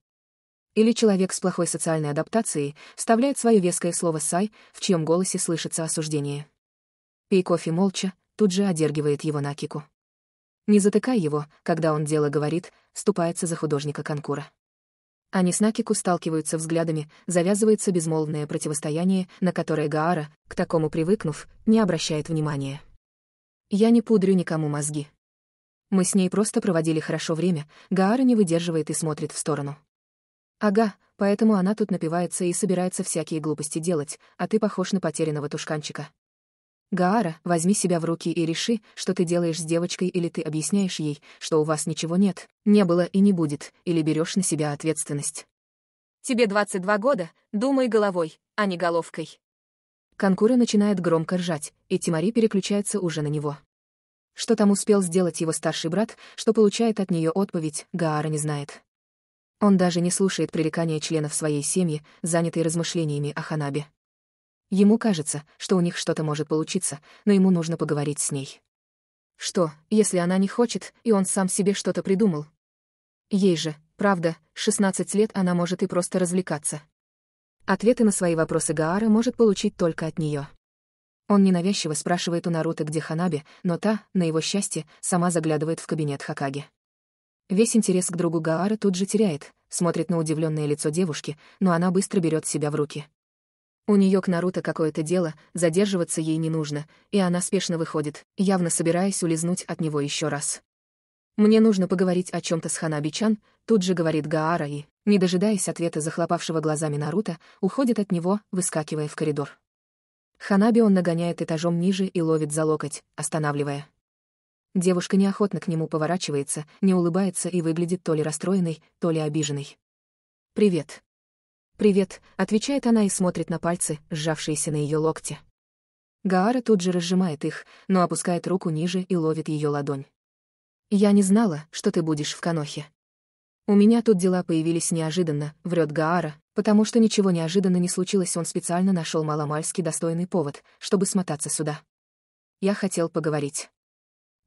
Или человек с плохой социальной адаптацией вставляет свое веское слово «сай», в чьем голосе слышится осуждение. Пей кофе молча, тут же одергивает его Накику. Не затыкай его, когда он дело говорит, ступается за художника конкура. Они с Накику сталкиваются взглядами, завязывается безмолвное противостояние, на которое Гаара, к такому привыкнув, не обращает внимания. «Я не пудрю никому мозги. Мы с ней просто проводили хорошо время, Гаара не выдерживает и смотрит в сторону. Ага, поэтому она тут напивается и собирается всякие глупости делать, а ты похож на потерянного тушканчика», «Гаара, возьми себя в руки и реши, что ты делаешь с девочкой, или ты объясняешь ей, что у вас ничего нет, не было и не будет, или берешь на себя ответственность». «Тебе 22 года, думай головой, а не головкой». Конкура начинает громко ржать, и Тимари переключается уже на него. Что там успел сделать его старший брат, что получает от нее отповедь, Гаара не знает. Он даже не слушает пререкания членов своей семьи, занятый размышлениями о Ханабе. Ему кажется, что у них что-то может получиться, но ему нужно поговорить с ней. Что, если она не хочет, и он сам себе что-то придумал? Ей же, правда, 16 лет она может и просто развлекаться. Ответы на свои вопросы Гаара может получить только от нее. Он ненавязчиво спрашивает у Наруто, где Ханаби, но та, на его счастье, сама заглядывает в кабинет Хакаги. Весь интерес к другу Гаара тут же теряет, смотрит на удивленное лицо девушки, но она быстро берет себя в руки. У нее к Наруто какое-то дело, задерживаться ей не нужно, и она спешно выходит, явно собираясь улизнуть от него еще раз. «Мне нужно поговорить о чем то с Ханабичан, тут же говорит Гаара и, не дожидаясь ответа захлопавшего глазами Наруто, уходит от него, выскакивая в коридор. Ханаби он нагоняет этажом ниже и ловит за локоть, останавливая. Девушка неохотно к нему поворачивается, не улыбается и выглядит то ли расстроенной, то ли обиженной. «Привет», «Привет», — отвечает она и смотрит на пальцы, сжавшиеся на ее локте. Гаара тут же разжимает их, но опускает руку ниже и ловит ее ладонь. «Я не знала, что ты будешь в Канохе». «У меня тут дела появились неожиданно», — врет Гаара, потому что ничего неожиданно не случилось, он специально нашел маломальский достойный повод, чтобы смотаться сюда. «Я хотел поговорить».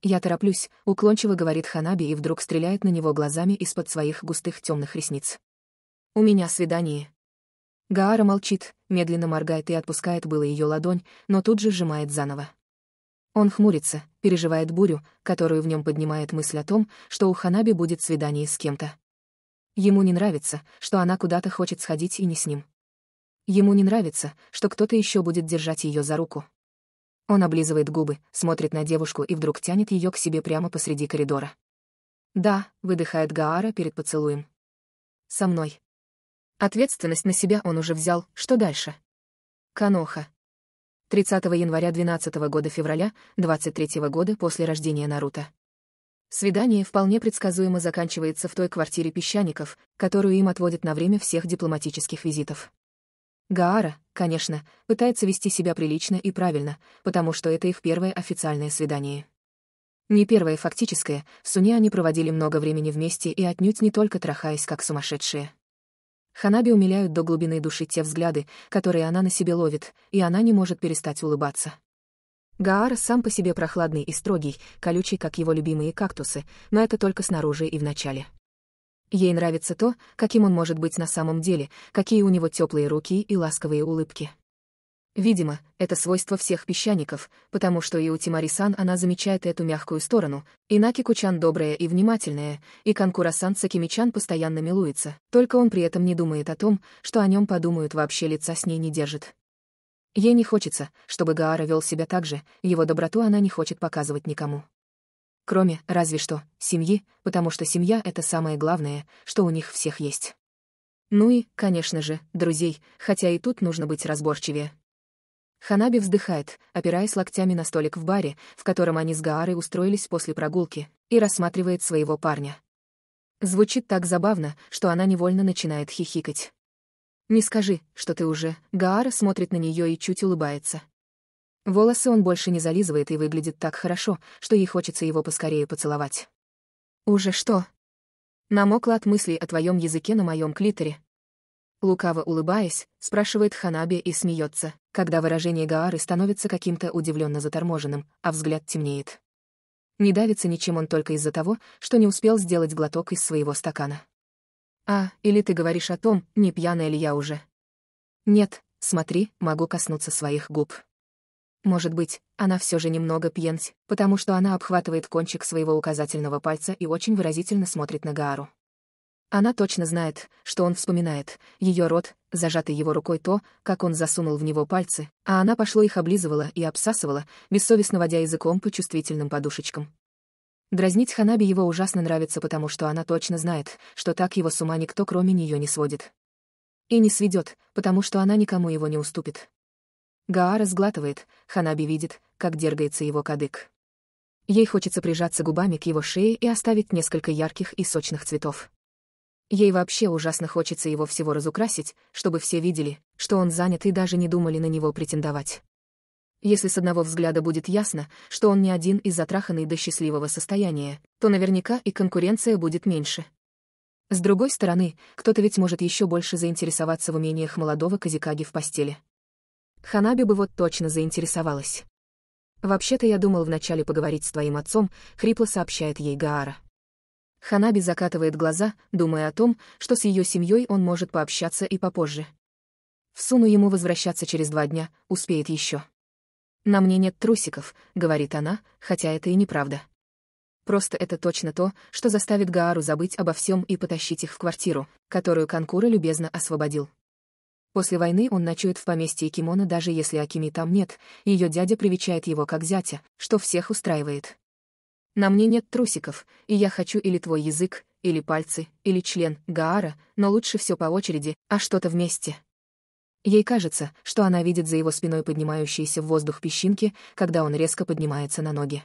«Я тороплюсь», — уклончиво говорит Ханаби и вдруг стреляет на него глазами из-под своих густых темных ресниц. «У меня свидание, Гаара молчит, медленно моргает и отпускает было ее ладонь, но тут же сжимает заново. Он хмурится, переживает бурю, которую в нем поднимает мысль о том, что у Ханаби будет свидание с кем-то. Ему не нравится, что она куда-то хочет сходить и не с ним. Ему не нравится, что кто-то еще будет держать ее за руку. Он облизывает губы, смотрит на девушку и вдруг тянет ее к себе прямо посреди коридора. «Да», — выдыхает Гаара перед поцелуем. «Со мной». Ответственность на себя он уже взял, что дальше? Каноха. 30 января 12 года февраля, 23 года после рождения Наруто. Свидание вполне предсказуемо заканчивается в той квартире песчаников, которую им отводят на время всех дипломатических визитов. Гаара, конечно, пытается вести себя прилично и правильно, потому что это их первое официальное свидание. Не первое фактическое, в Суне они проводили много времени вместе и отнюдь не только трахаясь как сумасшедшие. Ханаби умиляют до глубины души те взгляды, которые она на себе ловит, и она не может перестать улыбаться. Гаар сам по себе прохладный и строгий, колючий, как его любимые кактусы, но это только снаружи и в начале. Ей нравится то, каким он может быть на самом деле, какие у него теплые руки и ласковые улыбки. Видимо, это свойство всех песчаников, потому что и у Тимарисан она замечает эту мягкую сторону, и Кучан добрая и внимательная, и Канкурасан Сакимичан постоянно милуется, только он при этом не думает о том, что о нем подумают вообще лица с ней не держит. Ей не хочется, чтобы Гаара вел себя так же, его доброту она не хочет показывать никому. Кроме, разве что, семьи, потому что семья — это самое главное, что у них всех есть. Ну и, конечно же, друзей, хотя и тут нужно быть разборчивее. Ханаби вздыхает, опираясь локтями на столик в баре, в котором они с Гаарой устроились после прогулки, и рассматривает своего парня. Звучит так забавно, что она невольно начинает хихикать. «Не скажи, что ты уже...» Гаара смотрит на нее и чуть улыбается. Волосы он больше не зализывает и выглядит так хорошо, что ей хочется его поскорее поцеловать. «Уже что?» Намокла от мыслей о твоем языке на моем клиторе, Лукаво улыбаясь, спрашивает Ханаби и смеется, когда выражение Гаары становится каким-то удивленно заторможенным, а взгляд темнеет. Не давится ничем он только из-за того, что не успел сделать глоток из своего стакана. «А, или ты говоришь о том, не пьяная ли я уже?» «Нет, смотри, могу коснуться своих губ». Может быть, она все же немного пьянсь, потому что она обхватывает кончик своего указательного пальца и очень выразительно смотрит на Гаару. Она точно знает, что он вспоминает, ее рот, зажатый его рукой то, как он засунул в него пальцы, а она пошло их облизывала и обсасывала, бессовестно водя языком по чувствительным подушечкам. Дразнить Ханаби его ужасно нравится, потому что она точно знает, что так его с ума никто кроме нее не сводит. И не сведет, потому что она никому его не уступит. Гаара сглатывает, Ханаби видит, как дергается его кадык. Ей хочется прижаться губами к его шее и оставить несколько ярких и сочных цветов. Ей вообще ужасно хочется его всего разукрасить, чтобы все видели, что он занят и даже не думали на него претендовать. Если с одного взгляда будет ясно, что он не один из затраханной до счастливого состояния, то наверняка и конкуренция будет меньше. С другой стороны, кто-то ведь может еще больше заинтересоваться в умениях молодого Казикаги в постели. Ханаби бы вот точно заинтересовалась. «Вообще-то я думал вначале поговорить с твоим отцом», — хрипло сообщает ей Гаара. Ханаби закатывает глаза, думая о том, что с ее семьей он может пообщаться и попозже. «Всуну ему возвращаться через два дня, успеет еще. «На мне нет трусиков», — говорит она, хотя это и неправда. Просто это точно то, что заставит Гаару забыть обо всем и потащить их в квартиру, которую Конкура любезно освободил. После войны он ночует в поместье Кимона, даже если Акими там нет, ее дядя привечает его как зятя, что всех устраивает. На мне нет трусиков, и я хочу или твой язык, или пальцы, или член, Гаара, но лучше все по очереди, а что-то вместе. Ей кажется, что она видит за его спиной поднимающиеся в воздух песчинки, когда он резко поднимается на ноги.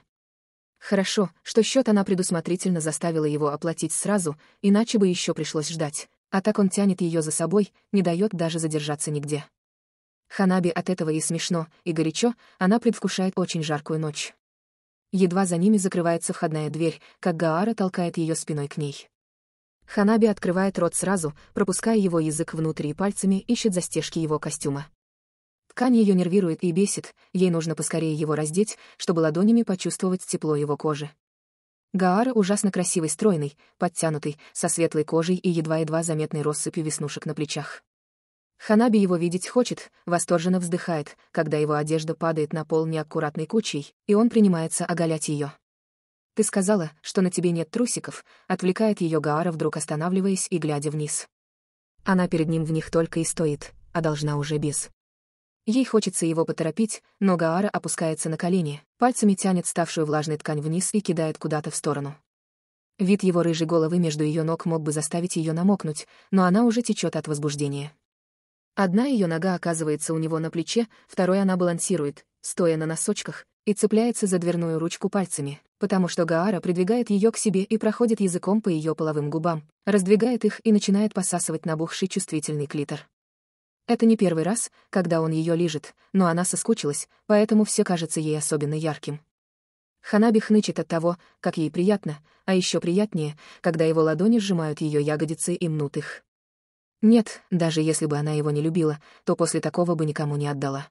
Хорошо, что счет она предусмотрительно заставила его оплатить сразу, иначе бы еще пришлось ждать. А так он тянет ее за собой, не дает даже задержаться нигде. Ханаби от этого и смешно, и горячо, она предвкушает очень жаркую ночь. Едва за ними закрывается входная дверь, как Гаара толкает ее спиной к ней. Ханаби открывает рот сразу, пропуская его язык внутрь и пальцами ищет застежки его костюма. Ткань ее нервирует и бесит, ей нужно поскорее его раздеть, чтобы ладонями почувствовать тепло его кожи. Гаара ужасно красивый, стройный, подтянутый, со светлой кожей и едва-едва заметной россыпью веснушек на плечах. Ханаби его видеть хочет, восторженно вздыхает, когда его одежда падает на пол неаккуратной кучей, и он принимается оголять ее. «Ты сказала, что на тебе нет трусиков», — отвлекает ее Гаара, вдруг останавливаясь и глядя вниз. Она перед ним в них только и стоит, а должна уже без. Ей хочется его поторопить, но Гаара опускается на колени, пальцами тянет ставшую влажной ткань вниз и кидает куда-то в сторону. Вид его рыжей головы между ее ног мог бы заставить ее намокнуть, но она уже течет от возбуждения. Одна ее нога оказывается у него на плече, второй она балансирует, стоя на носочках, и цепляется за дверную ручку пальцами, потому что Гаара придвигает ее к себе и проходит языком по ее половым губам, раздвигает их и начинает посасывать набухший чувствительный клитор. Это не первый раз, когда он ее лижет, но она соскучилась, поэтому все кажется ей особенно ярким. Ханаби хнычет от того, как ей приятно, а еще приятнее, когда его ладони сжимают ее ягодицы и мнут их. Нет, даже если бы она его не любила, то после такого бы никому не отдала.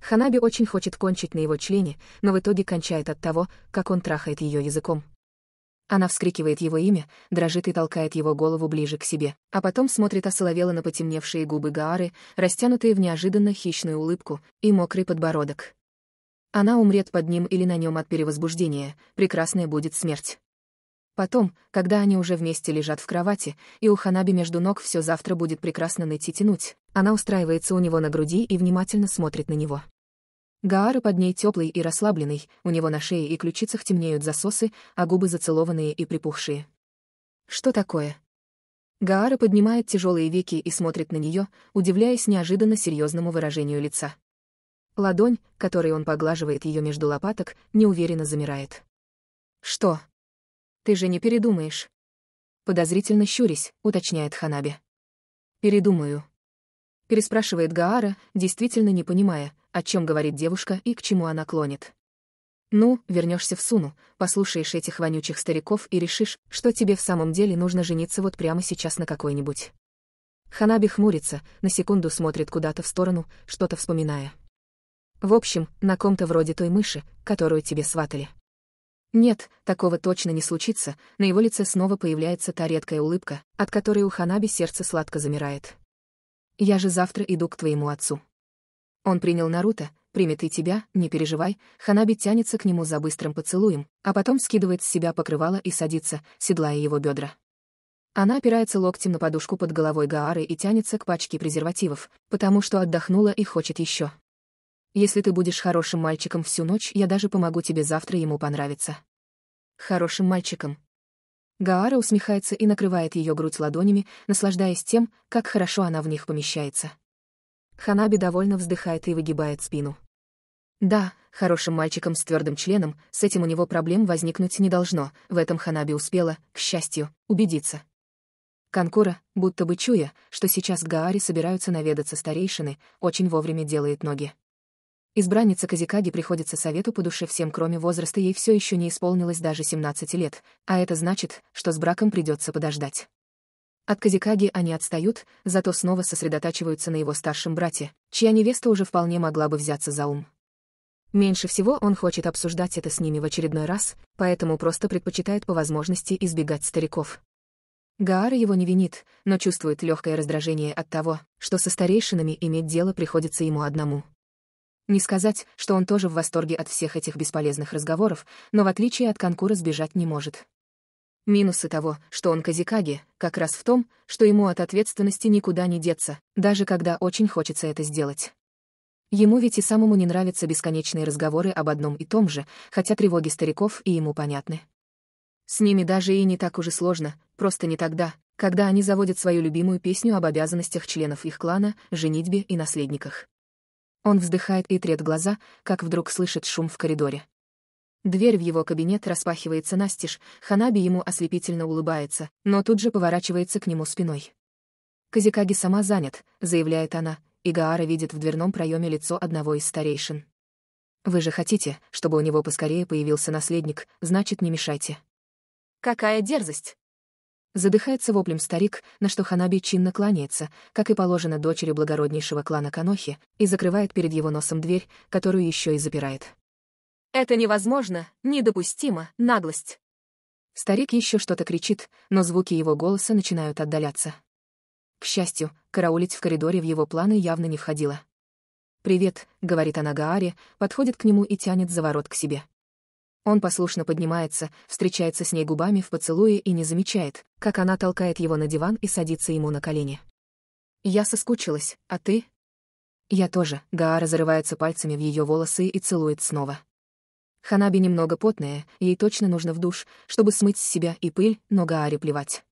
Ханаби очень хочет кончить на его члене, но в итоге кончает от того, как он трахает ее языком. Она вскрикивает его имя, дрожит и толкает его голову ближе к себе, а потом смотрит осоловело на потемневшие губы Гаары, растянутые в неожиданно хищную улыбку, и мокрый подбородок. Она умрет под ним или на нем от перевозбуждения, прекрасная будет смерть. Потом, когда они уже вместе лежат в кровати, и у Ханаби между ног все завтра будет прекрасно найти тянуть, она устраивается у него на груди и внимательно смотрит на него. Гаара под ней теплый и расслабленный, у него на шее и ключицах темнеют засосы, а губы зацелованные и припухшие. Что такое? Гаара поднимает тяжелые веки и смотрит на нее, удивляясь неожиданно серьезному выражению лица. Ладонь, которой он поглаживает ее между лопаток, неуверенно замирает. Что? Ты же не передумаешь. Подозрительно щурясь, уточняет Ханаби. Передумаю. Переспрашивает Гаара, действительно не понимая, о чем говорит девушка и к чему она клонит. Ну, вернешься в Суну, послушаешь этих вонючих стариков и решишь, что тебе в самом деле нужно жениться вот прямо сейчас на какой-нибудь. Ханаби хмурится, на секунду смотрит куда-то в сторону, что-то вспоминая. В общем, на ком-то вроде той мыши, которую тебе сватали. Нет, такого точно не случится, на его лице снова появляется та редкая улыбка, от которой у Ханаби сердце сладко замирает. «Я же завтра иду к твоему отцу». Он принял Наруто, примет и тебя, не переживай, Ханаби тянется к нему за быстрым поцелуем, а потом скидывает с себя покрывало и садится, седлая его бедра. Она опирается локтем на подушку под головой Гаары и тянется к пачке презервативов, потому что отдохнула и хочет еще. Если ты будешь хорошим мальчиком всю ночь, я даже помогу тебе завтра ему понравиться». «Хорошим мальчиком». Гаара усмехается и накрывает ее грудь ладонями, наслаждаясь тем, как хорошо она в них помещается. Ханаби довольно вздыхает и выгибает спину. Да, хорошим мальчиком с твердым членом, с этим у него проблем возникнуть не должно, в этом Ханаби успела, к счастью, убедиться. Конкура, будто бы чуя, что сейчас к Гааре собираются наведаться старейшины, очень вовремя делает ноги. Избранница Казикаги приходится совету по душе всем, кроме возраста ей все еще не исполнилось даже 17 лет, а это значит, что с браком придется подождать. От Казикаги они отстают, зато снова сосредотачиваются на его старшем брате, чья невеста уже вполне могла бы взяться за ум. Меньше всего он хочет обсуждать это с ними в очередной раз, поэтому просто предпочитает по возможности избегать стариков. Гаара его не винит, но чувствует легкое раздражение от того, что со старейшинами иметь дело приходится ему одному. Не сказать, что он тоже в восторге от всех этих бесполезных разговоров, но в отличие от Конкура сбежать не может. Минусы того, что он Казикаги, как раз в том, что ему от ответственности никуда не деться, даже когда очень хочется это сделать. Ему ведь и самому не нравятся бесконечные разговоры об одном и том же, хотя тревоги стариков и ему понятны. С ними даже и не так уже сложно, просто не тогда, когда они заводят свою любимую песню об обязанностях членов их клана, женитьбе и наследниках. Он вздыхает и трет глаза, как вдруг слышит шум в коридоре. Дверь в его кабинет распахивается настежь, Ханаби ему ослепительно улыбается, но тут же поворачивается к нему спиной. «Казикаги сама занят», — заявляет она, и Гаара видит в дверном проеме лицо одного из старейшин. «Вы же хотите, чтобы у него поскорее появился наследник, значит, не мешайте». «Какая дерзость!» Задыхается воплем старик, на что Ханаби чинно кланяется, как и положено дочери благороднейшего клана Канохи, и закрывает перед его носом дверь, которую еще и запирает. «Это невозможно, недопустимо, наглость!» Старик еще что-то кричит, но звуки его голоса начинают отдаляться. К счастью, караулить в коридоре в его планы явно не входило. «Привет», — говорит она Гааре, подходит к нему и тянет за ворот к себе. Он послушно поднимается, встречается с ней губами в поцелуе и не замечает, как она толкает его на диван и садится ему на колени. «Я соскучилась, а ты?» «Я тоже», — Гаара зарывается пальцами в ее волосы и целует снова. Ханаби немного потная, ей точно нужно в душ, чтобы смыть с себя и пыль, но Гааре плевать.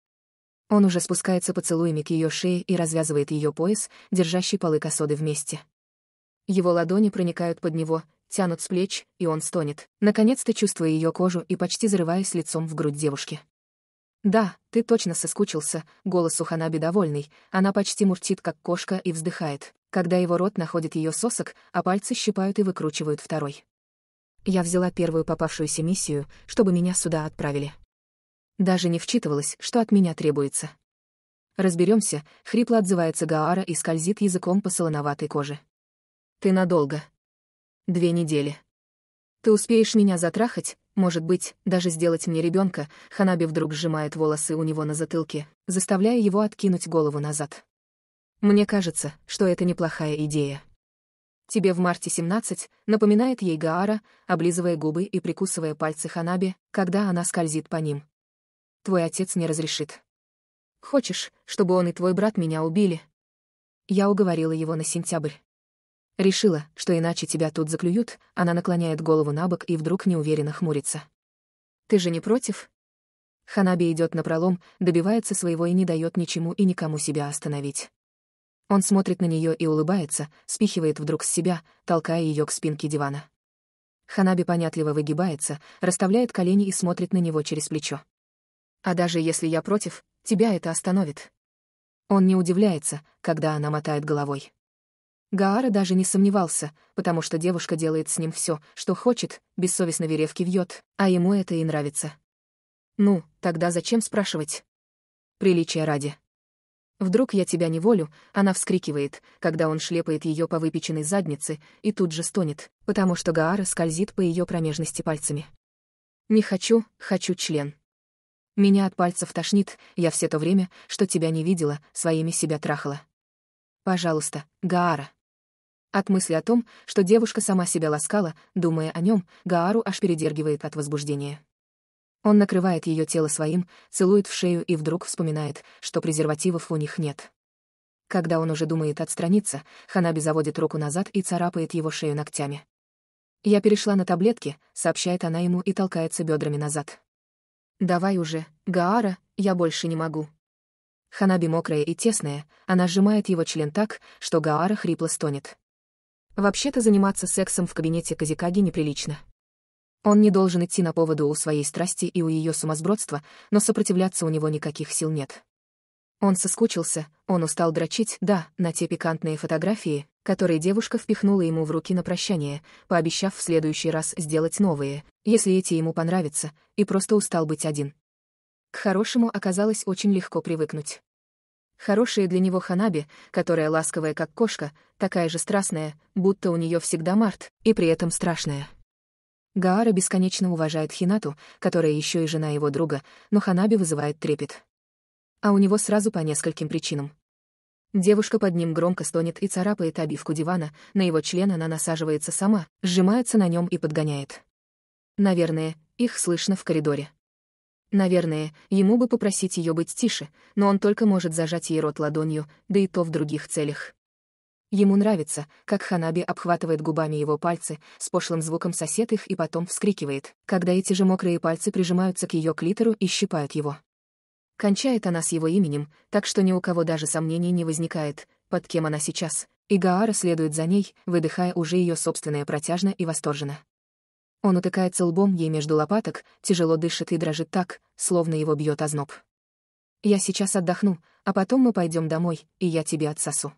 Он уже спускается поцелуями к ее шее и развязывает ее пояс, держащий полы косоды вместе. Его ладони проникают под него, тянут с плеч, и он стонет, наконец-то чувствуя ее кожу и почти зарываясь лицом в грудь девушки. «Да, ты точно соскучился», — голос у Ханаби довольный, она почти мурчит, как кошка, и вздыхает, когда его рот находит ее сосок, а пальцы щипают и выкручивают второй. «Я взяла первую попавшуюся миссию, чтобы меня сюда отправили». Даже не вчитывалась, что от меня требуется. «Разберемся», — хрипло отзывается Гаара и скользит языком по солоноватой коже. «Ты надолго», Две недели. Ты успеешь меня затрахать, может быть, даже сделать мне ребенка. Ханаби вдруг сжимает волосы у него на затылке, заставляя его откинуть голову назад. Мне кажется, что это неплохая идея. Тебе в марте 17, напоминает ей Гаара, облизывая губы и прикусывая пальцы Ханаби, когда она скользит по ним. Твой отец не разрешит. Хочешь, чтобы он и твой брат меня убили? Я уговорила его на сентябрь. Решила, что иначе тебя тут заклюют, она наклоняет голову на бок и вдруг неуверенно хмурится. «Ты же не против?» Ханаби идет на пролом, добивается своего и не дает ничему и никому себя остановить. Он смотрит на нее и улыбается, спихивает вдруг с себя, толкая ее к спинке дивана. Ханаби понятливо выгибается, расставляет колени и смотрит на него через плечо. «А даже если я против, тебя это остановит». Он не удивляется, когда она мотает головой. Гаара даже не сомневался, потому что девушка делает с ним все, что хочет, бессовестно веревки вьет, а ему это и нравится. «Ну, тогда зачем спрашивать?» Приличия ради». «Вдруг я тебя не волю», — она вскрикивает, когда он шлепает ее по выпеченной заднице и тут же стонет, потому что Гаара скользит по ее промежности пальцами. «Не хочу, хочу член». Меня от пальцев тошнит, я все то время, что тебя не видела, своими себя трахала. «Пожалуйста, Гаара». От мысли о том, что девушка сама себя ласкала, думая о нем, Гаару аж передергивает от возбуждения. Он накрывает ее тело своим, целует в шею и вдруг вспоминает, что презервативов у них нет. Когда он уже думает отстраниться, Ханаби заводит руку назад и царапает его шею ногтями. «Я перешла на таблетки», — сообщает она ему и толкается бедрами назад. «Давай уже, Гаара, я больше не могу». Ханаби мокрая и тесная, она сжимает его член так, что Гаара хрипло стонет. Вообще-то заниматься сексом в кабинете Казикаги неприлично. Он не должен идти на поводу у своей страсти и у ее сумасбродства, но сопротивляться у него никаких сил нет. Он соскучился, он устал дрочить, да, на те пикантные фотографии, которые девушка впихнула ему в руки на прощание, пообещав в следующий раз сделать новые, если эти ему понравятся, и просто устал быть один. К хорошему оказалось очень легко привыкнуть. Хорошие для него ханаби, которая ласковая как кошка, такая же страстная, будто у нее всегда март, и при этом страшная. Гаара бесконечно уважает Хинату, которая еще и жена его друга, но ханаби вызывает трепет. А у него сразу по нескольким причинам. Девушка под ним громко стонет и царапает обивку дивана, на его член она насаживается сама, сжимается на нем и подгоняет. Наверное, их слышно в коридоре. Наверное, ему бы попросить ее быть тише, но он только может зажать ей рот ладонью, да и то в других целях. Ему нравится, как Ханаби обхватывает губами его пальцы, с пошлым звуком сосет их и потом вскрикивает, когда эти же мокрые пальцы прижимаются к ее клитору и щипают его. Кончает она с его именем, так что ни у кого даже сомнений не возникает, под кем она сейчас, и Гаара следует за ней, выдыхая уже ее собственное протяжно и восторженно. Он утыкается лбом ей между лопаток, тяжело дышит и дрожит так, словно его бьет озноб. «Я сейчас отдохну, а потом мы пойдем домой, и я тебе отсосу».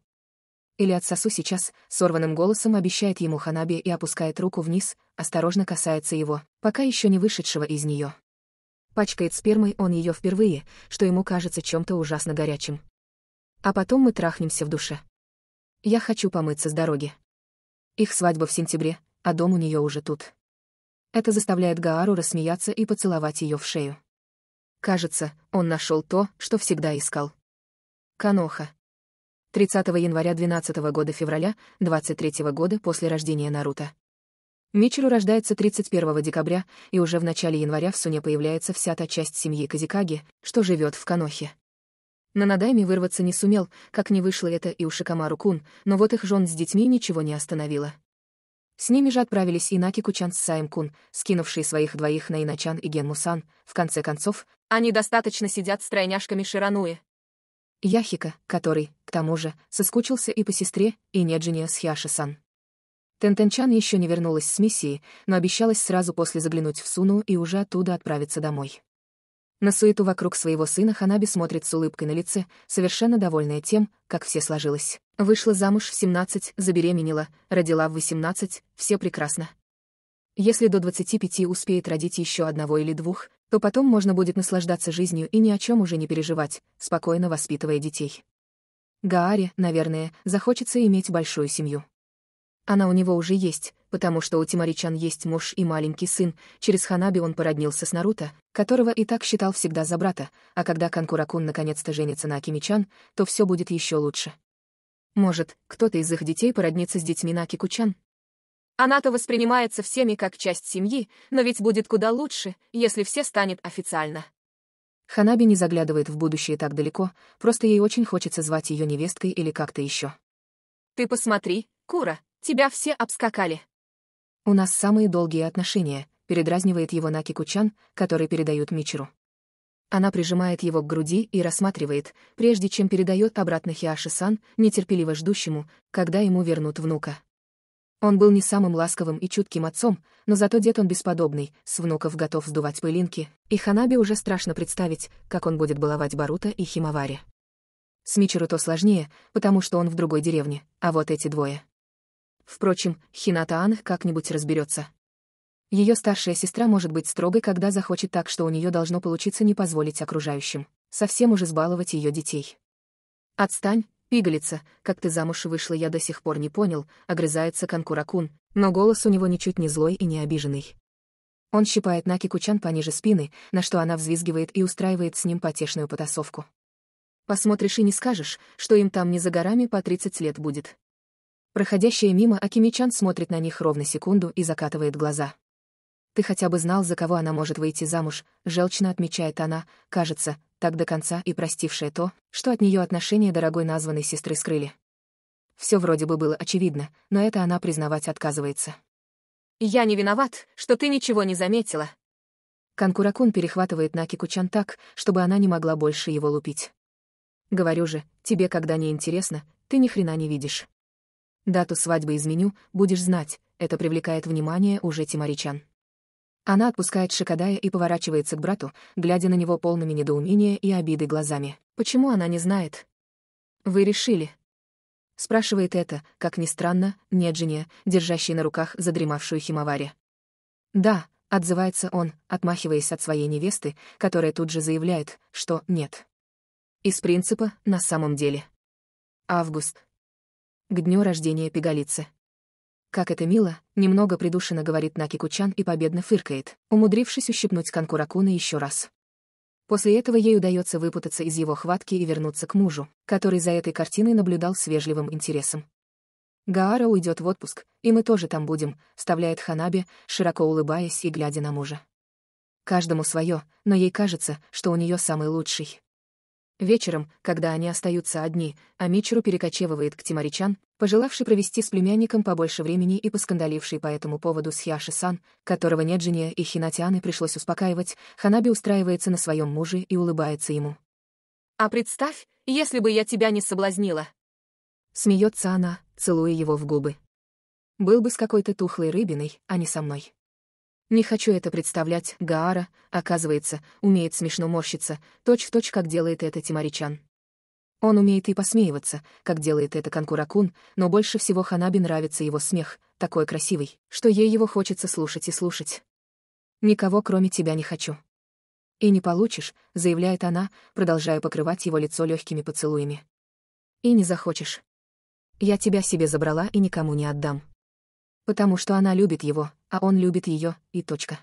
Или отсосу сейчас, сорванным голосом обещает ему Ханаби и опускает руку вниз, осторожно касается его, пока еще не вышедшего из нее. Пачкает спермой он ее впервые, что ему кажется чем-то ужасно горячим. А потом мы трахнемся в душе. Я хочу помыться с дороги. Их свадьба в сентябре, а дом у нее уже тут. Это заставляет Гаару рассмеяться и поцеловать ее в шею. Кажется, он нашел то, что всегда искал. Каноха. 30 января 12 года февраля, 23 года после рождения Наруто. Мичеру рождается 31 декабря, и уже в начале января в Суне появляется вся та часть семьи Казикаги, что живет в Канохе. Нанадайми вырваться не сумел, как не вышло это и у Шикамару Кун, но вот их жен с детьми ничего не остановило. С ними же отправились Инаки Кучан с Саем Кун, скинувшие своих двоих на Иначан и Ген Мусан. В конце концов, они достаточно сидят с тройняшками Ширануи. Яхика, который, к тому же, соскучился и по сестре, и Неджине с хиаши Тентенчан еще не вернулась с миссии, но обещалась сразу после заглянуть в Суну и уже оттуда отправиться домой. На суету вокруг своего сына Ханаби смотрит с улыбкой на лице, совершенно довольная тем, как все сложилось. Вышла замуж в 17, забеременела, родила в 18, все прекрасно. Если до 25 успеет родить еще одного или двух, то потом можно будет наслаждаться жизнью и ни о чем уже не переживать, спокойно воспитывая детей. Гааре, наверное, захочется иметь большую семью. Она у него уже есть, потому что у Тимаричан есть муж и маленький сын, через Ханаби он породнился с Наруто, которого и так считал всегда за брата, а когда Канкуракун наконец-то женится на Акимичан, то все будет еще лучше. Может, кто-то из их детей породнится с детьми Наки Кучан? Она-то воспринимается всеми как часть семьи, но ведь будет куда лучше, если все станет официально. Ханаби не заглядывает в будущее так далеко, просто ей очень хочется звать ее невесткой или как-то еще. «Ты посмотри, Кура, тебя все обскакали». «У нас самые долгие отношения», — передразнивает его Наки Кучан, которые передают Мичеру. Она прижимает его к груди и рассматривает, прежде чем передает обратно Хиаши-сан, нетерпеливо ждущему, когда ему вернут внука. Он был не самым ласковым и чутким отцом, но зато дед он бесподобный, с внуков готов сдувать пылинки, и Ханаби уже страшно представить, как он будет баловать Барута и Химавари. С Мичеру то сложнее, потому что он в другой деревне, а вот эти двое. Впрочем, Хинатаан как-нибудь разберется. Ее старшая сестра может быть строгой, когда захочет так, что у нее должно получиться не позволить окружающим. Совсем уже сбаловать ее детей. «Отстань, пигалица, как ты замуж вышла, я до сих пор не понял», — огрызается Конкуракун, но голос у него ничуть не злой и не обиженный. Он щипает Наки Кучан пониже спины, на что она взвизгивает и устраивает с ним потешную потасовку. Посмотришь и не скажешь, что им там не за горами по 30 лет будет. Проходящая мимо Акимичан смотрит на них ровно секунду и закатывает глаза ты хотя бы знал, за кого она может выйти замуж, желчно отмечает она, кажется, так до конца и простившая то, что от нее отношения дорогой названной сестры скрыли. Все вроде бы было очевидно, но это она признавать отказывается. «Я не виноват, что ты ничего не заметила». Канкуракун перехватывает Накику Чан так, чтобы она не могла больше его лупить. «Говорю же, тебе когда не интересно, ты ни хрена не видишь». Дату свадьбы изменю, будешь знать, это привлекает внимание уже тимаричан. Она отпускает Шикадая и поворачивается к брату, глядя на него полными недоумения и обиды глазами. Почему она не знает? «Вы решили?» Спрашивает это, как ни странно, не держащий на руках задремавшую Химавари. «Да», — отзывается он, отмахиваясь от своей невесты, которая тут же заявляет, что «нет». Из принципа «на самом деле». Август. К дню рождения пигалицы. «Как это мило!» — немного придушенно говорит Наки Кучан и победно фыркает, умудрившись ущипнуть Канку еще раз. После этого ей удается выпутаться из его хватки и вернуться к мужу, который за этой картиной наблюдал с вежливым интересом. «Гаара уйдет в отпуск, и мы тоже там будем», — вставляет Ханаби, широко улыбаясь и глядя на мужа. Каждому свое, но ей кажется, что у нее самый лучший. Вечером, когда они остаются одни, а Амичеру перекочевывает к Тимаричан, пожелавший провести с племянником побольше времени и поскандаливший по этому поводу с Хиаши-сан, которого Неджиния и Хинатианы пришлось успокаивать, Ханаби устраивается на своем муже и улыбается ему. «А представь, если бы я тебя не соблазнила!» Смеется она, целуя его в губы. «Был бы с какой-то тухлой рыбиной, а не со мной». Не хочу это представлять, Гаара, оказывается, умеет смешно морщиться, точь-в-точь, точь, как делает это Тимаричан. Он умеет и посмеиваться, как делает это Конкуракун, но больше всего Ханаби нравится его смех, такой красивый, что ей его хочется слушать и слушать. «Никого кроме тебя не хочу». «И не получишь», — заявляет она, продолжая покрывать его лицо легкими поцелуями. «И не захочешь. Я тебя себе забрала и никому не отдам». Потому что она любит его, а он любит ее, и точка.